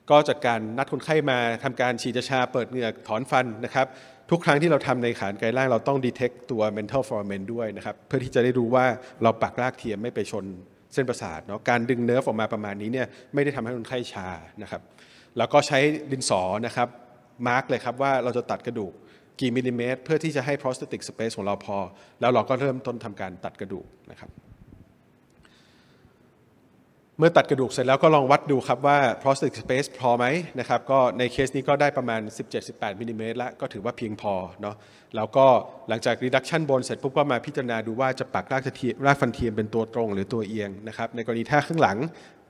Speaker 2: ก็จากการนัดคนไข้มาทำการฉีดชาเปิดเหงือกถอนฟันนะครับทุกครั้งที่เราทำในขานไกลล่าง เราต้องดีเทคตัว mental foramen ด้วยนะครับเพื่อที่จะได้รู้ว่าเราปักรากเทียมไม่ไปชนเส้นประสาทเนาะการดึงเนิร์ฟออกมาประมาณนี้เนี่ยไม่ได้ทำให้คนไข้ชานะครับแล้วก็ใช้ดินสอนะครับมาร์กเลยครับ ว่าเราจะตัดกระดูกกี่มิลลิเมตร เพื่อที่จะให้ prosthetic space ของเราพอ แล้วเราก็เริ่มต้นทำการตัดกระดูกนะครับเมื่อตัดกระดูกเสร็จแล้วก็ลองวัดดูครับว่า prostate space พอไหมนะครับก็ในเคสนี้ก็ได้ประมาณ 17-18มิลิเมตรแล้วก็ถือว่าเพียงพอเนาะแล้วก็หลังจาก reduction bone เสร็จปุ๊บก็มาพิจารณา ดูว่าจะปักรากรากฟันเทียมเป็นตัวตรงหรือตัวเอียงนะครับในกรณีถ้าข้างหลัง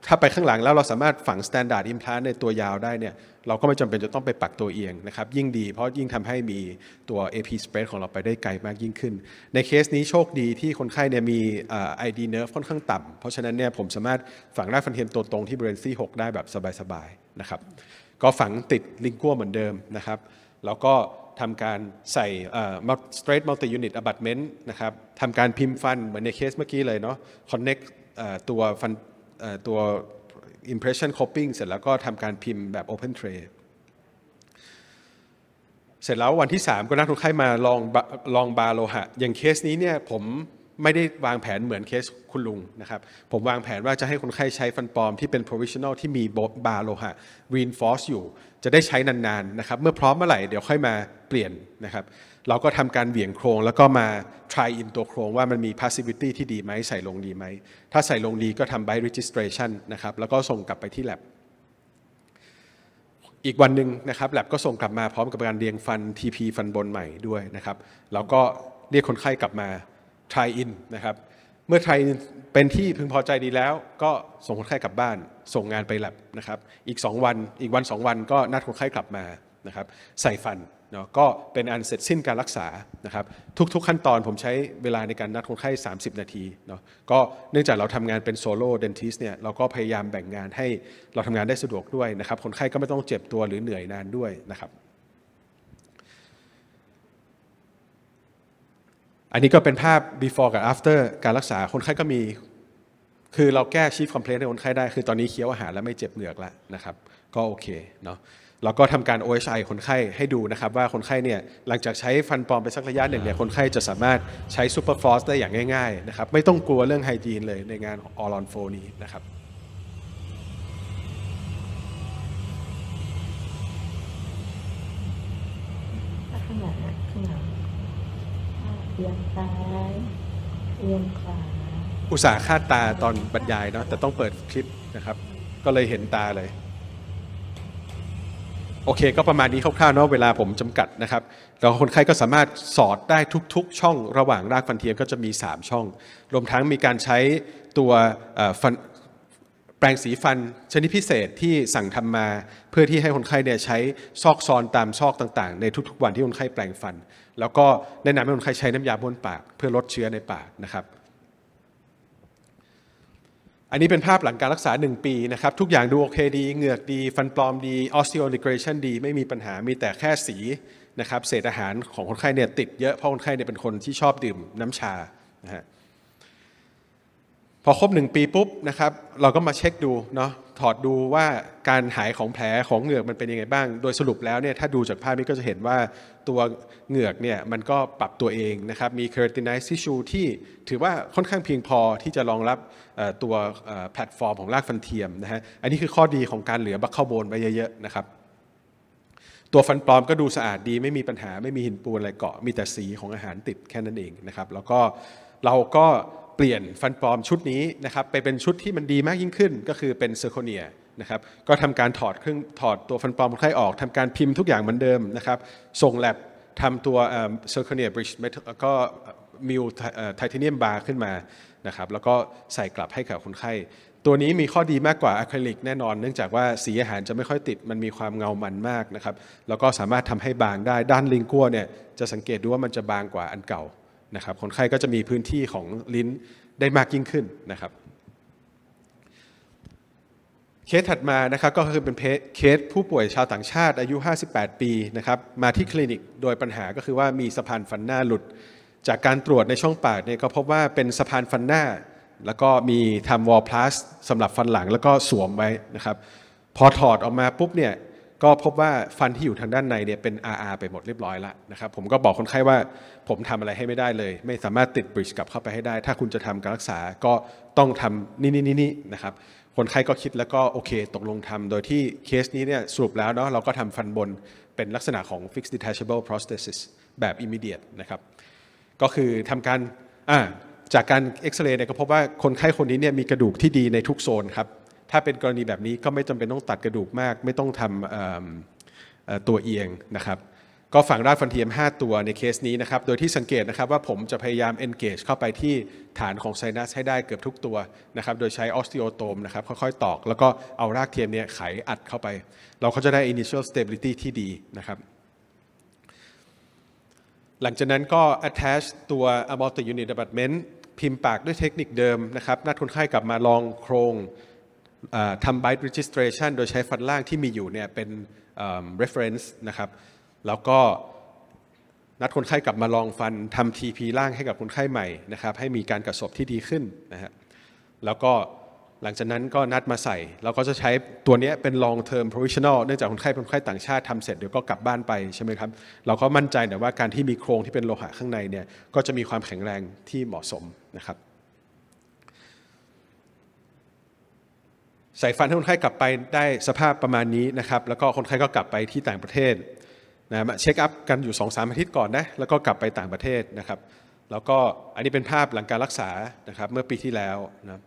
Speaker 2: ถ้าไปข้างหลังแล้วเราสามารถฝัง standard implant ในตัวยาวได้เนี่ยเราก็ไม่จำเป็นจะต้องไปปักตัวเอียงนะครับยิ่งดีเพราะยิ่งทำให้มีตัว AP spread ของเราไปได้ไกลมากยิ่งขึ้น ในเคสนี้โชคดีที่คนไข้เนี่ยมี ID nerve ค่อนข้างต่ำเพราะฉะนั้นเนี่ยผมสามารถฝังรากฟันเทียมตัวตรงที่บริเวณซี่หได้แบบสบายๆนะครับก็ฝังติดลิงกัวเหมือนเดิมนะครับแล้วก็ทำการใส่ straight multi unit abutment นะครับทำการพิมพ์ฟันเหมือนในเคสเมื่อกี้เลยเนาะ connect ตัวฟันตัว impression copying เสร็จแล้วก็ทำการพิมพ์แบบ open tray เสร็จแล้ววันที่ 3 ก็นักทุนไข้มาลองลองบาโลหะอย่างเคสนี้เนี่ยผมไม่ได้วางแผนเหมือนเคสคุณลุงนะครับ ผมวางแผนว่าจะให้คนไข้ใช้ฟันปลอมที่เป็น provisional ที่มีบาโลหะ reinforce อยู่ จะได้ใช้นานๆ นะครับ เมื่อพร้อมเมื่อไหร่เดี๋ยวค่อยมาเปลี่ยนนะครับเราก็ทำการเหวี่ยงโครงแล้วก็มา try in ตัวโครงว่ามันมี passivity ที่ดีไหมใส่ลงดีไหม ถ้าใส่ลงดีก็ทำ b y registration นะครับแล้วก็ส่งกลับไปที่ lab อีกวันหนึ่งนะครับแ a b ก็ส่งกลับมาพร้อมกับการเรียงฟัน TP ฟันบนใหม่ด้วยนะครับเราก็เรียกคนไข้กลับมา try in นะครับเมื่อ try in เป็นที่พึงพอใจดีแล้ว ก็ส่งคนไข้กลับบ้านส่งงานไปแลบนะครับอีก 2 วันอีกวัน2วันก็นัดคนไข้กลับมานะครับใส่ฟันเนาะก็เป็นอันเสร็จสิ้นการรักษานะครับทุกๆขั้นตอนผมใช้เวลาในการนัดคนไข้ 30 นาทีเนาะก็เนื่องจากเราทำงานเป็นโซโล่เดนทิสเนี่ยเราก็พยายามแบ่งงานให้เราทำงานได้สะดวกด้วยนะครับ คนไข้ก็ไม่ต้องเจ็บตัวหรือเหนื่อยนานด้วยนะครับ อันนี้ก็เป็นภาพ before กับ after การรักษาคนไข้ก็มีคือเราแก้ชีฟคอมเพลนในคนไข้ได้ คือตอนนี้เคี้ยวอาหารแล้วไม่เจ็บเหงือกแล้วนะครับ ก็โอเคเนาะแล้วก็ทำการ o อ i คนไข้ให้ดูนะครับ ว่าคนไข้เนี่ยหลังจากใช้ฟันปลอมไปสักระยะหนึ่งเนี่ยคนไข้จะสามารถใช้ซูเปอร์ฟอสได้อย่างง่ายๆนะครับไม่ต้องกลัวเรื่องไฮจีนเลยในงานออรอนโฟนี้นะครับออุตส่าห์คาดตาตอนบรรยายเนาะแต่ต้องเปิดคลิปนะครับ ก็เลยเห็นตาเลยโอเคก็ประมาณนี้คร่าวๆเนาะเวลาผมจำกัดนะครับเราคนไข้ก็สามารถสอดได้ทุกๆ ช่องระหว่างรากฟันเทียม ก็จะมี 3 ช่องรวมทั้งมีการใช้ตัวฟันแปรงสีฟันชนิดพิเศษที่สั่งทำมา เพื่อที่ให้คนไข้เนี่ยใช้ซอกซอนตามซอกต่างๆ ในทุกๆวันที่คนไข้แปรงฟัน แล้วก็แนะนำให้คนไข้ใช้น้ำยาบ้วนปากเพื่อลดเชื้อในปากนะครับอันนี้เป็นภาพหลังการรักษา 1 ปีนะครับ ทุกอย่างดูโอเคดี เหงือกดีฟันปลอมดีออสซิโอลิเกรชันดี ไม่มีปัญหามีแต่แค่สีนะครับ เศษอาหารของคนไข้เนี่ยติดเยอะ เพราะคนไข้เนี่ยเป็นคนที่ชอบดื่มน้ำชานะฮะพอครบหนึ่งปี ปุ๊บนะครับเราก็มาเช็คดูเนาะถอดดูว่าการหายของแผลของเหงือกมันเป็นยังไงบ้าง โดยสรุปแล้วเนี่ยถ้าดูจากภาพนี้ก็จะเห็นว่าตัวเหงือกเนี่ยมันก็ปรับตัวเองนะครับมี keratinized tissue ที่ถือว่าค่อนข้างเพียงพอที่จะรองรับตัวแพลตฟอร์มของรากฟันเทียมนะฮะอันนี้คือข้อดีของการเหลือบัคเข้าโบนไปเยอะๆนะครับตัวฟันปลอมก็ดูสะอาดดีไม่มีปัญหาไม่มีหินปูนอะไรเกาะมีแต่สีของอาหารติดแค่นั้นเองนะครับแล้วก็เราก็เปลี่ยนฟันปลอมชุดนี้นะครับไปเป็นชุดที่มันดีมากยิ่งขึ้นก็คือเป็นเซอร์โคเนียนะครับก็ทำการถอดเครื่องถอดตัวฟันปลอมคนไข้ออกทำการพิมพ์ทุกอย่างเหมือนเดิมนะครับส่งแลบทำตัวเซอร์โคเนียบริชแล้วก็มิวไทเทเนียมบาร์ขึ้นมานะครับแล้วก็ใส่กลับให้กับคนไข้ ตัวนี้มีข้อดีมากกว่าอะคริลิกแน่นอนเนื่องจากว่าสีอาหารจะไม่ค่อยติดมันมีความเงา มันมากนะครับแล้วก็สามารถทำให้บางได้ด้านลิงกัวเนี่ยจะสังเกตดูว่ามันจะบางกว่าอันเก่านะครับคนไข้ก็จะมีพื้นที่ของลิ้นได้มากยิ่งขึ้นนะครับเคสถัดมานะครับก็คือเป็นเคสผู้ป่วยชาวต่างชาติอายุ 58 ปีนะครับมาที่คลินิกโดยปัญหาก็คือว่ามีสะพานฟันหน้าหลุด จากการตรวจในช่องปากเนี่ยก็พบว่าเป็นสะพานฟันหน้า แล้วก็มีทำวอลพลาสสำหรับฟันหลังแล้วก็สวมไว้นะครับพอถอดออกมาปุ๊บเนี่ยก็พบว่าฟันที่อยู่ทางด้านในเนี่ยเป็น RR ไปหมดเรียบร้อยแล้วนะครับผมก็บอกคนไข้ว่าผมทำอะไรให้ไม่ได้เลย ไม่สามารถติดบริดจ์กลับเข้าไปให้ได้ ถ้าคุณจะทำการรักษาก็ต้องทำนี่นี่นี่นะครับ คนไข้ก็คิดแล้วก็โอเคตกลงทำโดยที่เคสนี้เนี่ยสรุปแล้วเนาะเราก็ทำฟันบนเป็นลักษณะของ fixed detachable prosthesis แบบ immediate นะครับก็คือทำการจากการเอ็กซเรย์เนี่ยก็พบว่าคนไข้คนนี้เนี่ยมีกระดูกที่ดีในทุกโซนครับถ้าเป็นกรณีแบบนี้ก็ไม่จำเป็นต้องตัดกระดูกมาก ไม่ต้องทำตัวเอียงนะครับก็ฝังรากฟันเทียม 5 ตัวในเคสนี้นะครับโดยที่สังเกตนะครับว่าผมจะพยายาม engage เข้าไปที่ฐานของไซนัสให้ได้เกือบทุกตัวนะครับโดยใช้ออสติโอโตมนะครับค่อยๆ ตอก แล้วก็เอารากเทียมเนี่ยไขอัดเข้าไป เราก็จะได้ initial stability ที่ดีนะครับ หลังจากนั้นก็ attach ตัว a m o r t i unit abutment พิมพ์ปากด้วยเทคนิคเดิมนะครับนัดคนไข้กลับมาลองโครงทำ byte registration โดยใช้ฟันล่างที่มีอยู่เนี่ยเป็น reference นะครับแล้วก็นัดคนไข้กลับมาลองฟันทำ TP ล่างให้กับคนไข้ใหม่นะครับให้มีการกระสบที่ดีขึ้นนะฮะแล้วก็หลังจากนั้นก็นัดมาใส่แล้วก็จะใช้ตัวนี้เป็น long term provisional เนื่องจากคนไข้เป็นคนไข้ต่างชาติทำเสร็จเดี๋ยวก็กลับบ้านไปใช่ไหมครับเราก็มั่นใจแต่ว่าการที่มีโครงที่เป็นโลหะข้างในเนี่ยก็จะมีความแข็งแรงที่เหมาะสมนะครับใส่ฟันให้คนไข้กลับไปได้สภาพประมาณนี้นะครับ แล้วก็คนไข้ก็กลับไปที่ต่างประเทศนะมาเช็คอัพกันอยู่2อสาอาทิตย์ก่อนนะ แล้วก็กลับไปต่างประเทศนะครับ แล้วก็อันนี้เป็นภาพหลังการรักษานะครับเมื่อปีที่แล้วนะ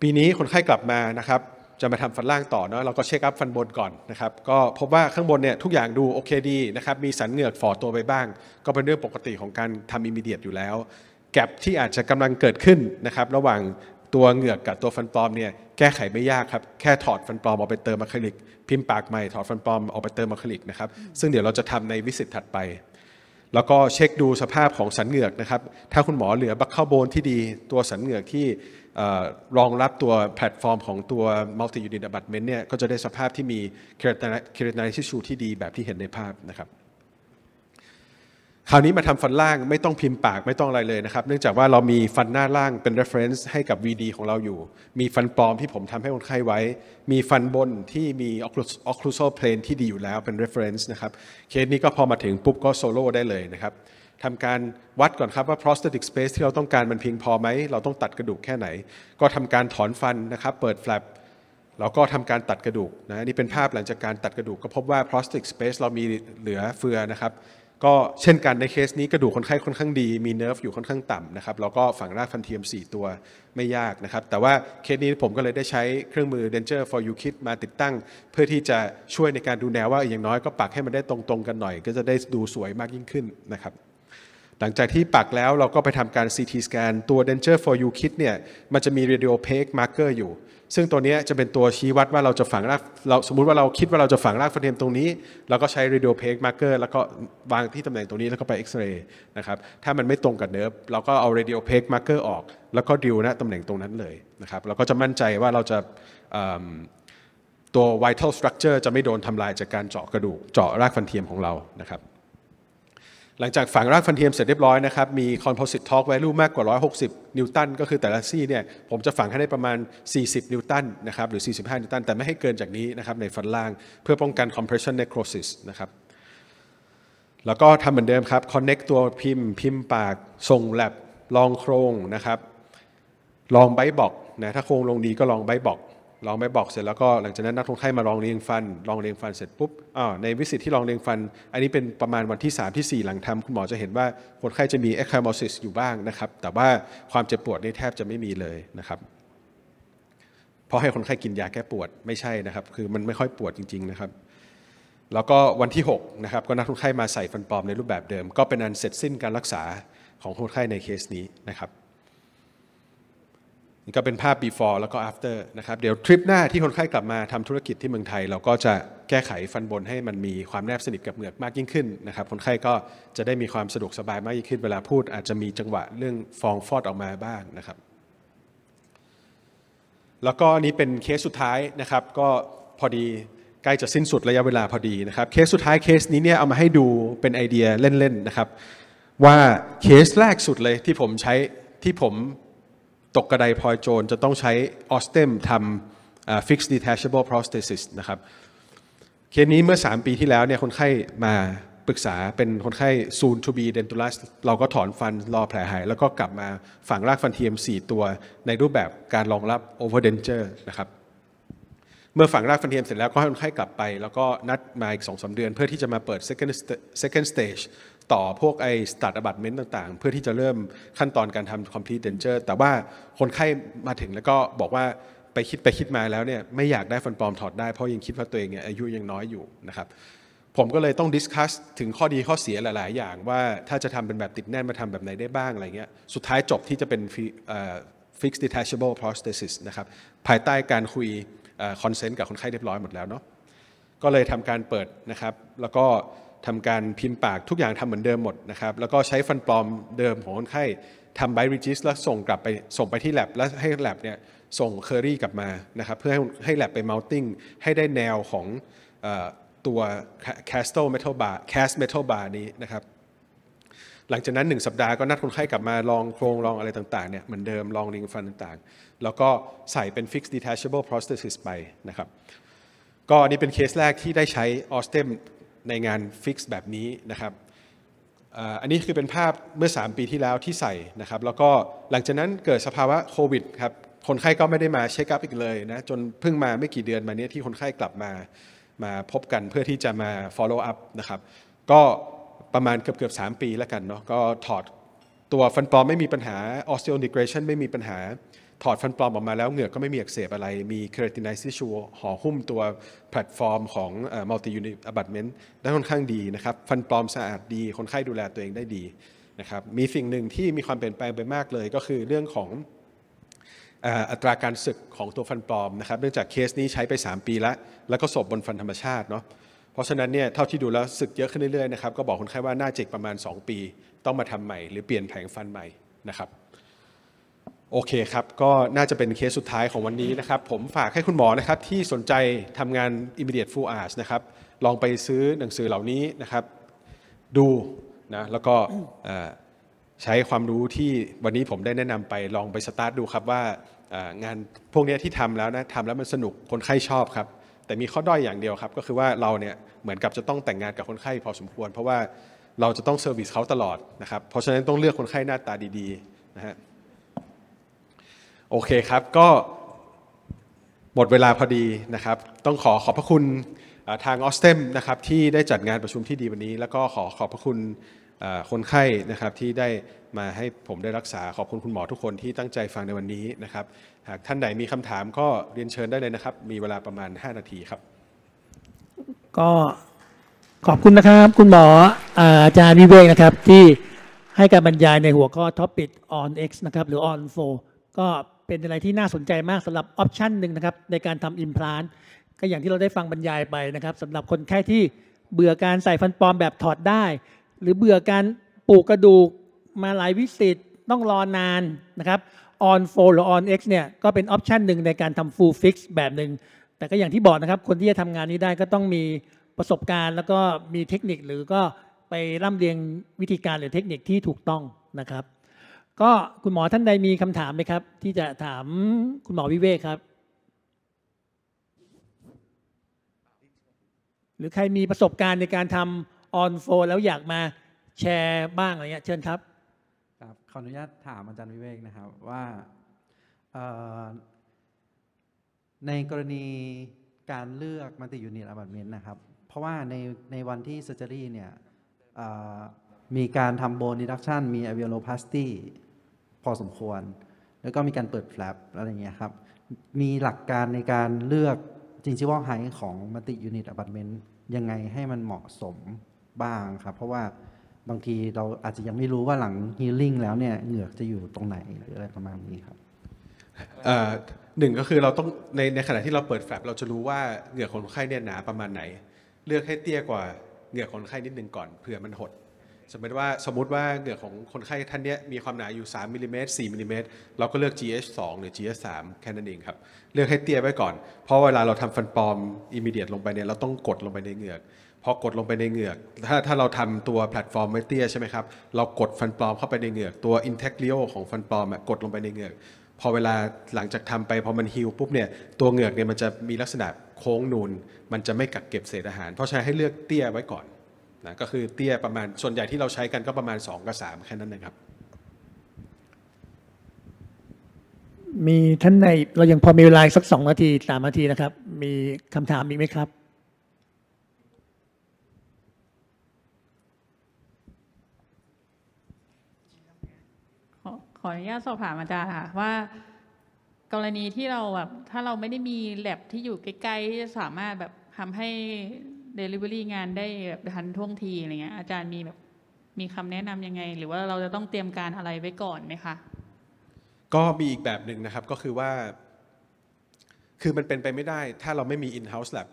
Speaker 2: ปีนี้คนไข้กลับมานะครับจะมาทำฟันล่างต่อเนาะเราก็เช็คอัพฟันบนก่อนนะครับก็พบว่าข้างบนเนี่ยทุกอย่างดูโอเคดีนะครับมีสันเหงือกฝ่อตัวไปบ้าง ก็เป็นเรื่องปกติของการทำอิมมิเดียตอยู่แล้ว แกลบที่อาจจะกำลังเกิดขึ้นนะครับระหว่างตัวเหงือกกับตัวฟันปลอมเนี่ยแก้ไขไม่ยากครับ แค่ถอดฟันปลอมออกไปเติมอะคริลิก พิมพ์ปากใหม่ ถอดฟันปลอมออกไปเติมอะคริลิกนะครับซึ่งเดี๋ยวเราจะทำในวิสิตถัดไป แล้วก็เช็คดูสภาพของสันเหงือกนะครับถ้าคุณหมอเหลือบัคเข้าโบนที่ดีตัวสันเหงือกที่รองรับตัวแพลตฟอร์มของตัวติยูนิตอะบัตเมนต์เนี่ยก็จะได้สภาพที่มี k e เค t i ิ i z a ช i ชูที่ดีแบบที่เห็นในภาพนะครับคราวนี้มาทำฟันล่างไม่ต้องพิมพ์ปากไม่ต้องอะไรเลยนะครับเนื่องจากว่าเรามีฟันหน้าล่างเป็น reference ให้กับ VD ของเราอยู่ มีฟันปลอมที่ผมทำให้คนไข้ไว้ มีฟันบนที่มี occlusal plane ที่ดีอยู่แล้วเป็น reference นะครับเคสนี้ก็พอมาถึงปุ๊บก็โซโล่ได้เลยนะครับทำการวัดก่อนครับว่า prosthetic space ที่เราต้องการมันเพียงพอไหมเราต้องตัดกระดูกแค่ไหน ก็ทำการถอนฟันนะครับเปิดแฟลปเราก็ทำการตัดกระดูกนะนี่เป็นภาพหลังจากการตัดกระดูกก็พบว่า prosthetic space เรามีเหลือเฟือนะครับก็เช่นกันในเคสนี้กระดูกคนไข้ค่อนข้างดีมีเนิร์ฟอยู่ค่อนข้างต่ำนะครับแล้วก็ฝังรากฟันเทียม4 ตัวไม่ยากนะครับแต่ว่าเคสนี้ผมก็เลยได้ใช้เครื่องมือ Danger for You Kit มาติดตั้ง เพื่อที่จะช่วยในการดูแนวว่าอย่างน้อยก็ปักให้มันได้ตรงๆกันหน่อย ก็จะได้ดูสวยมากยิ่งขึ้นนะครับหลังจากที่ปักแล้วเราก็ไปทำการ CT scan ตัว Danger for You Kit เนี่ยมันจะมี radio p a g e marker อยู่ซึ่งตัวนี้จะเป็นตัวชี้วัดว่าเราจะฝังรากเราสมมุติว่าเราคิดว่าเราจะฝังรากฟันเทียมตรงนี้เราก็ใช้ radio p a g e marker แล้วก็วางที่ตำแหน่งตรงนี้แล้วก็ไปเอ็กซเรย์นะครับถ้ามันไม่ตรงกับเนิร์ฟเราก็เอา radio p a g e marker ออก แล้วก็ดิวณตำแหน่งตรงนั้นเลยนะครับเราก็จะมั่นใจว่าเราจะตัว vital structure จะไม่โดนทำลายจากการเจาะกระดูก เจาะรากฟันเทียมของเรานะครับหลังจากฝังรากฟันเทียมเสร็จเรียบร้อยนะครับ มีคอนโพสิตทอร์กไวลูมากกว่า 160 นิวตัน ก็คือแต่ละซี่เนี่ยผมจะฝังให้ได้ประมาณ 40 นิวตันนะครับหรือ 45 นิวตัน แต่ไม่ให้เกินจากนี้นะครับในฟันล่างเพื่อป้องกันคอมเพรสชันเนโครซิสนะครับแล้วก็ทำเหมือนเดิมครับคอนเน c t ตัวพิมพ์ พิมพ์ปากส่งแลบลองโครงนะครับลองไบบอกนะถ้าโครงลงดีก็ลองไบบอกลองไปบอกเสร็จแล้วก็หลังจากนั้นนักทุนงไข้มาลองเรียงฟันลองเรียงฟันเสร็จปุ๊บ อ่าในวิสิตที่ลองเรียงฟัน อันนี้เป็นประมาณวันที่3ที่4 หลังทำ คุณหมอจะเห็นว่าคนไข้จะมีเอ็กคาร์มอซิสอยู่บ้างนะครับ แต่ว่าความเจ็บปวดนี่แทบจะไม่มีเลยนะครับ เพราะให้คนไข้กินยาแก้ปวดไม่ใช่นะครับ คือมันไม่ค่อยปวดจริง ๆนะครับ แล้วก็วันที่ 6 นะครับก็นักทุนงไข้มาใส่ฟันปลอมในรูปแบบเดิม ก็เป็นอันเสร็จสิ้นการรักษาของคนไข้ในเคสนี้นะครับนี่ก็เป็นภาพ before แล้วก็ after นะครับเดี๋ยวทริปหน้าที่คนไข้กลับมาทำธุรกิจที่เมืองไทย เราก็จะแก้ไขฟันบนให้มันมีความแนบสนิทกับเหงือกมากยิ่งขึ้นนะครับคนไข้ก็จะได้มีความสะดวกสบายมากยิ่งขึ้นเวลาพูดอาจจะมีจังหวะเรื่องฟองฟอดออกมาบ้างนะครับแล้วก็นี้เป็นเคสสุดท้ายนะครับ ก็พอดี ใกล้จะสิ้นสุดระยะเวลาพอดีนะครับเคสสุดท้ายเคสนี้เนี่ยเอามาให้ดูเป็นไอเดียเล่นๆนะครับ ว่าเคสแรกสุดเลยที่ผมใช้ที่ผมตกกระไดพลอยโจรจะต้องใช้ออสเตมทำ fixed detachable prosthesis นะครับเคสนี้เมื่อ 3 ปีที่แล้วเนี่ยคนไข้มาปรึกษาเป็นคนไข้ซูนทูบีเดนตูลัสเราก็ถอนฟันรอแผลหาย แล้วก็กลับมาฝังรากฟันเทียม4ตัวในรูปแบบการรองรับโอเวอร์เดนเจอร์นะครับเมื่อฝังรากฟันเทียมเสร็จแล้วก็ให้คนไข้กลับไปแล้วก็นัดมาอีก2อสเดือน เพื่อที่จะมาเปิด second second stage ต่อพวกไอ้สตาร์ทอัพเมนต์ต่างๆ เพื่อที่จะเริ่มขั้นตอนการทำคอมพลี t เดนเจอร์แต่ว่าคนไข้มาถึงแล้วก็บอกว่าไปคิดไปคิดมาแล้วเนี่ยไม่อยากได้ฟันปลอมถอดได้เพราะยังคิดว่าตัวเองเนี่ยอายุยังน้อยอยู่นะครับผมก็เลยต้องดิสคัสถึงข้อดีข้อเสียหลาย ๆ อย่างว่าถ้าจะทำเป็นแบบติดแน่นมาทำแบบไหนได้บ้างอะไรเงี้ยสุดท้ายจบที่จะเป็น fixed detachable prosthesis นะครับภายใต้การคุยคอนเซนต์กับคนไข้เรียบร้อยหมดแล้วเนาะก็เลยทำการเปิดนะครับ แล้วก็ทำการพิมพ์ปากทุกอย่างทำเหมือนเดิมหมดนะครับแล้วก็ใช้ฟันปลอมเดิมของคนไข้ทำไบริจิสแล้วส่งกลับไปส่งไปที่แ a บแล้วให้แ a บเนี่ยส่งเคอรี่กลับมานะครับเพื่อให้ให้แ a บไปมัลติ้งให้ได้แนวของตัว Castle Metal Bar Cast Metal Bar นี้นะครับหลังจากนั้น 1 สัปดาห์ก็นัดคนไข้กลับมาลองโครงลองอะไรต่างๆ เนี่ยเหมือนเดิมลองลิงฟันต่างๆ แล้วก็ใส่เป็น Fixed Detachable Prosthesis ไปนะครับก็อันนี้เป็นเคสแรกที่ได้ใช้ออสเตมในงานฟิกซ์แบบนี้นะครับ อันนี้คือเป็นภาพเมื่อ 3 ปีที่แล้วที่ใส่นะครับ แล้วก็หลังจากนั้นเกิดสภาวะโควิดครับ คนไข้ก็ไม่ได้มาเช็คอัพอีกเลยนะ จนเพิ่งมาไม่กี่เดือนมาเนี้ยที่คนไข้กลับมา มาพบกันเพื่อที่จะมา follow up นะครับ ก็ประมาณเกือบเกือบสปีแล้วกันเนาะ ก็ถอดตัวฟันปลอมไม่มีปัญหา osteointegration ไม่มีปัญหาถอดฟันปลอมออกมาแล้วเหงือกก็ไม่มีอักเสบอะไรมีเคราตินไนซิชัวห่อหุ้มตัวแพลตฟอร์มของมัลติยูนิตอะบัตเมนต์ได้ค่อนข้างดีนะครับ ฟันปลอมสะอาดดีคนไข้ดูแลตัวเองได้ดีนะครับมีสิ่งหนึ่งที่มีความเปลี่ยนแปลงไปมากเลยก็คือเรื่องของอัตราการสึกของตัวฟันปลอมนะครับเนื่องจากเคสนี้ใช้ไป 3 ปีแล้ว แล้วก็สบบนฟันธรรมชาติเนาะเพราะฉะนั้นเนี่ยเท่าที่ดูแล้วสึกเยอะขึ้นเรื่อยๆนะครับก็บอกคนไข้ว่าน่าจิกประมาณ 2 ปี ต้องมาทำใหม่ หรือเปลี่ยนแผงฟันใหม่นะครับโอเคครับ ก็น่าจะเป็นเคสสุดท้ายของวันนี้นะครับ ผมฝากให้คุณหมอนะครับ ที่สนใจทำงาน immediate full arts นะครับ ลองไปซื้อหนังสือเหล่านี้นะครับ ดูนะ แล้วก็ใช้ความรู้ที่วันนี้ผมได้แนะนำไป ลองไปสตาร์ทดู ครับว่างานพวกนี้ที่ทำแล้วนะทำแล้วมันสนุก คนไข้ชอบครับ แต่มีข้อด้อยอย่างเดียวครับ ก็คือว่าเราเนี่ยเหมือนกับจะต้องแต่งงานกับคนไข้พอสมควร เพราะว่าเราจะต้องเซอร์วิสเขาตลอดนะครับ เพราะฉะนั้นต้องเลือกคนไข้หน้าตาดี ๆ นะฮะโอเคครับก็หมดเวลาพอดีนะครับต้องขอขอบพระคุณทางออสเทมนะครับที่ได้จัดงานประชุมที่ดีวันนี้ แล้วก็ขอขอบพระคุณคนไข้นะครับที่ได้มาให้ผมได้รักษาขอบคุณคุณหมอทุกคนที่ตั้งใจฟังในวันนี้นะครับหากท่านไหนมีคำถามก็เรียนเชิญได้เลยนะครับมีเวลาประมาณ 5 นาทีครับ
Speaker 1: ก็ขอบคุณนะครับคุณหมออาจารย์วิเวกนะครับที่ให้การบรรยายในหัวข้อ Topic on X นะครับหรือ on 4ก็เป็นอะไรที่น่าสนใจมากสำหรับออปชันหนึ่งนะครับในการทำอิมพลานก็อย่างที่เราได้ฟังบรรยายไปนะครับสำหรับคนไข้ที่เบื่อการใส่ฟันปลอมแบบถอดได้ หรือเบื่อการปลูกกระดูกมาหลายวิสิตต้องรอนานนะครับออนโฟหรือออนเอ็กซ์เนี่ยก็เป็นออปชันหนึ่งในการทำฟูลฟิกซ์แบบหนึ่งแต่ก็อย่างที่บอกนะครับ คนที่จะทำงานนี้ได้ก็ต้องมีประสบการณ์ แล้วก็มีเทคนิคหรือก็ไปร่ำเรียงวิธีการหรือเทคนิคที่ถูกต้องนะครับก็คุณหมอท่านใดมีคำถามไหมครับ ที่จะถามคุณหมอวิเวกครับ หรือใครมีประสบการณ์ในการทำออนโฟแล้วอยากมาแชร์
Speaker 3: บ้างอะไรเงี้ยเชิญครับครับขออนุญาตถามอาจารย์วิเวกนะครับว่าในกรณีการเลือกมัติยูนิตอะาบัตเมนต์นะครับ เพราะว่าในในวันที่เซอร์เจอรี่เนี่ยมีการทำโบนดิดักชันมีอเวโลพลาสตี้พอสมควร แล้วก็มีการเปิดแฟลปอะไรเงี้ยครับ มีหลักการในการเลือกจริงชิว่าไฮของมัติยูนิตอพาร์ตเมนต์ยังไงให้มันเหมาะสมบ้างครับ เพราะว่าบางทีเราอาจจะยังไม่รู้ว่าหลังฮีลิ่งแล้วเนี่ย เหงือกจะอยู่ตรงไหนหรืออะไรประมาณนี้ครับ
Speaker 2: หนึ่งก็คือเราต้องในในขณะที่เราเปิดแฟลปเราจะรู้ว่าเหงือกคนไข้เนี่ยหนาประมาณไหน เลือกให้เตี้ยกว่าเหงือกคนไข้นิดนึงก่อนเผื่อมันหดสมมติว่าสมมติว่าเหงือกของคนไข้ท่านเนี้ยมีความหนาอยู่3มิลิเมตร4มิลิเมตรเราก็เลือก GH2 หรือ GH3 แค่นั้นเองครับ เลือกให้เตี้ยไว้ก่อนเพราะเวลาเราทำฟันปลอมอิมิเดียตลงไปเนี่ยเราต้องกดลงไปในเหงือกพอกดลงไปในเหงือก ถ้าถ้าเราทำตัวแพลตฟอร์มไม่เตี้ยใช่ไหมครับ เรากดฟันปลอมเข้าไปในเหงือกตัวอินเทกเล i o ของฟันปลอมกดลงไปในเหงือกพอเวลาหลังจากทำไปพอมันฮิวปุ๊บเนี่ยตัวเหงือกเนี่ยมันจะมีลักษณะโค้งนูนมันจะไม่กักเก็บเศษอาหาร เพราะฉะนั้นให้เลือกเตี้ยไว้ก่อนนะก็คือเตี้ยประมาณส่วนใหญ่ที่เราใช้กันก็ประมาณ 2 กับ 3 แค่นั้นเองครับ
Speaker 1: มีท่านในเรายังพอมีเวลาสักสองนาทีสามนาทีนะครับ มีคำถามอีกไหมครับ ขออนุญาตสอบถามอาจารย์ค่ะ ว่า กรณีที่เราแบบ ถ้าเราไม่ได้มีแลบที่อยู่ใกล้ๆที่จะสามารถแบบทำให้เดลิเวอรี่งานได้แบบทันท่วงทีอะไรเงี้ยอาจารย์มีแบบมีคำแนะนำยังไง หรือว่าเราจะต้องเตรียมการอะไรไว้ก่อนไหมคะ
Speaker 2: ก็มีอีกแบบหนึ่งนะครับก็คือว่า คือมันเป็นไปไม่ได้ ถ้าเราไม่มี in-house lab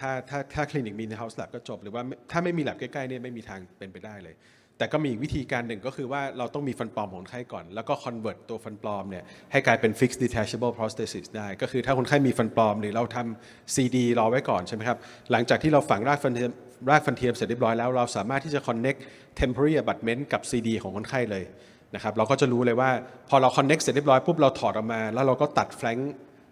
Speaker 2: ถ้าถ้าถ้าคลินิกมี in-house lab ก็จบ หรือว่าถ้าไม่มี lab ใกล้ๆเนี่ยไม่มีทางเป็นไปได้เลยแต่ก็มีวิธีการหนึ่งก็คือว่าเราต้องมีฟันปลอมของคนไข้ก่อน แล้วก็คอนเวิร์ตตัวฟันปลอมเนี่ยให้กลายเป็น fixed detachable prosthesis ได้ ก็คือถ้าคนไข้มีฟันปลอมหรือเราทซี CD รอไว้ก่อนใช่ไหมครับ หลังจากที่เราฝังรากฟันเทียมรากฟันเทียมเสร็จเรียบร้อยแล้ว เราสามารถที่จะ connect temporary abutment กับ CD ของคนไข้เลยนะครับเราก็จะรู้เลยว่าพอเรา connect เสร็จเรียบร้อยปุ๊บเราถอดออกมาแล้วเราก็ตัดแฟลง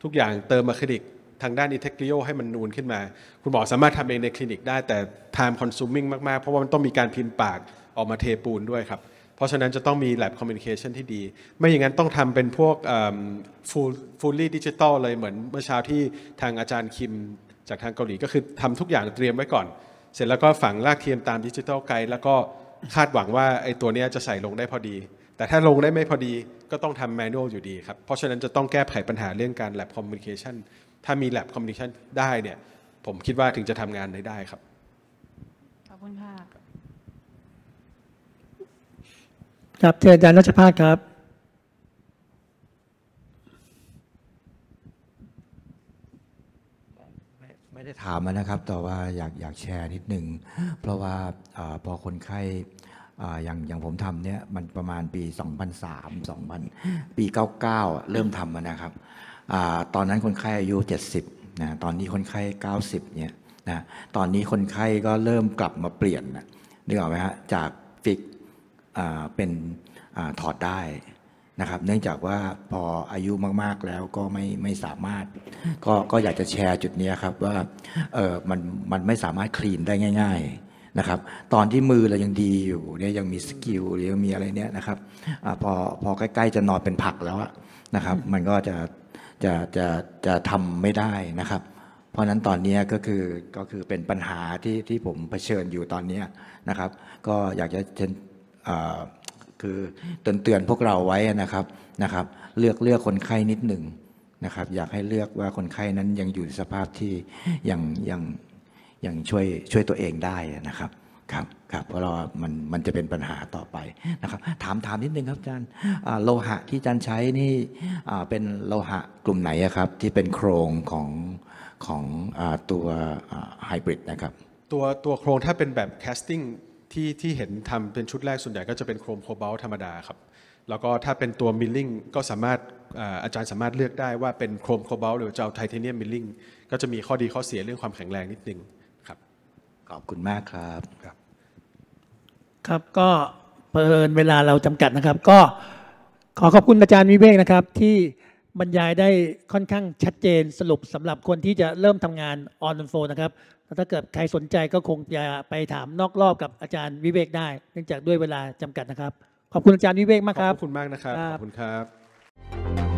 Speaker 2: ทุกอย่างเติมอะคริลิกทางด้านอิเทคลียอให้มันนูนขึ้นมา คุณหมอสามารถทำเองในคลินิกได้แต่ time consuming มากๆเพราะว่ามันต้องมีการพิมพ์ปากออกมาเทปูนด้วยครับ เพราะฉะนั้นจะต้องมี lab communication ที่ดี ไม่อย่างนั้นต้องทำเป็นพวก fully digital เลยเหมือนเมื่อเช้าที่ทางอาจารย์คิม จากทางเกาหลีก็คือทำทุกอย่างเตรียมไว้ก่อน เสร็จแล้วก็ฝังลากเทียมตามดิจิทัลไกด์แล้วก็คาดหวังว่าไอ้ตัวนี้จะใส่ลงได้พอดี แต่ถ้าลงได้ไม่พอดีก็ต้องทำแมนนวลอยู่ดีครับ เพราะฉะนั้นจะต้องแก้ไขปัญหาเรื่องการ lab communication ถ้ามี lab communication ได้เนี่ยผมคิดว่าถึงจะทำงานได้ได้ครับ ขอบคุณค่ะ
Speaker 1: ครับเชิญอาจารย์รัชพาคครับ
Speaker 3: ไม่ได้ถามนะครับแต่ว่าอยากอยากแชร์นิดหนึ่งเพราะว่าอพอคนไข้อย่างอย่างผมทำเนี่ยมันประมาณปี 2003 2000 ปี99 เริ่มทำนะครับอตอนนั้นคนไข้อายุ 70นะตอนนี้คนไข้ 90เนี่ยนะตอนนี้คนไข้ก็เริ่มกลับมาเปลี่ยนนะนึกออกไหมฮะจากเป็นถอดได้นะครับเนื่องจากว่าพออายุมากๆแล้วก็ไม่ไม่สามารถก็ก็อยากจะแชร์จุดนี้ครับว่าเออมันมันไม่สามารถคลีนได้ง่าย ๆนะครับ ตอนที่มือเรายังดีอยู่เนี่ยยังมีสกิลหรือยังมีอะไรเนี้ยนะครับอพอพอใกล้ๆ จะนอนเป็นผักแล้วนะครับ มันก็จะจะจะจะทำไม่ได้นะครับ เพราะนั้นตอนนี้ก็คือก็คือเป็นปัญหาที่ที่ผมเผชิญอยู่ตอนนี้นะครับ ก็อยากจะคือเตือนเตือนพวกเราไว้นะครับนะครับ เลือกเลือกคนไข้นิดหนึ่งนะครับอยากให้เลือกว่าคนไข้นั้นยังอยู่ในสภาพที่ยังยังยังช่วยช่วยตัวเองได้นะครับครับครับเพราะเรามันมันจะเป็นปัญหาต่อไปนะครับถามถามนิดนึงครับอาจารย์โลหะที่อาจารย์ใช้นี่เป็นโลหะกลุ่มไหนครับ ที่เป็นโครงของของตัวไฮบริดนะครับ
Speaker 2: ตัวตัวโครงถ้าเป็นแบบแคสติ้งที่ที่เห็นทำเป็นชุดแรกส่วนใหญ่ก็จะเป็นโครมโคบอลธรรมดาครับ แล้วก็ถ้าเป็นตัวมิลลิ่งก็สามารถอาจารย์สามารถเลือกได้ว่าเป็นโครมโคบอลหรือจะเอาไทเทเนียมมิลลิ่งก็จะมีข้อดีข้อเสียเรื่องความแข็งแรงนิดนึงครับ ขอบคุณมากครับ ครับ
Speaker 1: ครับก็เพลินเวลาเราจำกัดนะครับ ก็ขอขอบคุณอาจารย์วิเวกนะครับ ที่บรรยายได้ค่อนข้างชัดเจนสรุปสำหรับคนที่จะเริ่มทำงานออนไลน์นะครับถ้าเกิดใครสนใจก็คงจะไปถามนอกรอบกับอาจารย์วิเวกได้เนื่องจากด้วยเวลาจำกัดนะครับ ขอบคุณอาจารย์วิเวกมากครับ ขอบคุณมากนะครับ ขอบคุณครับ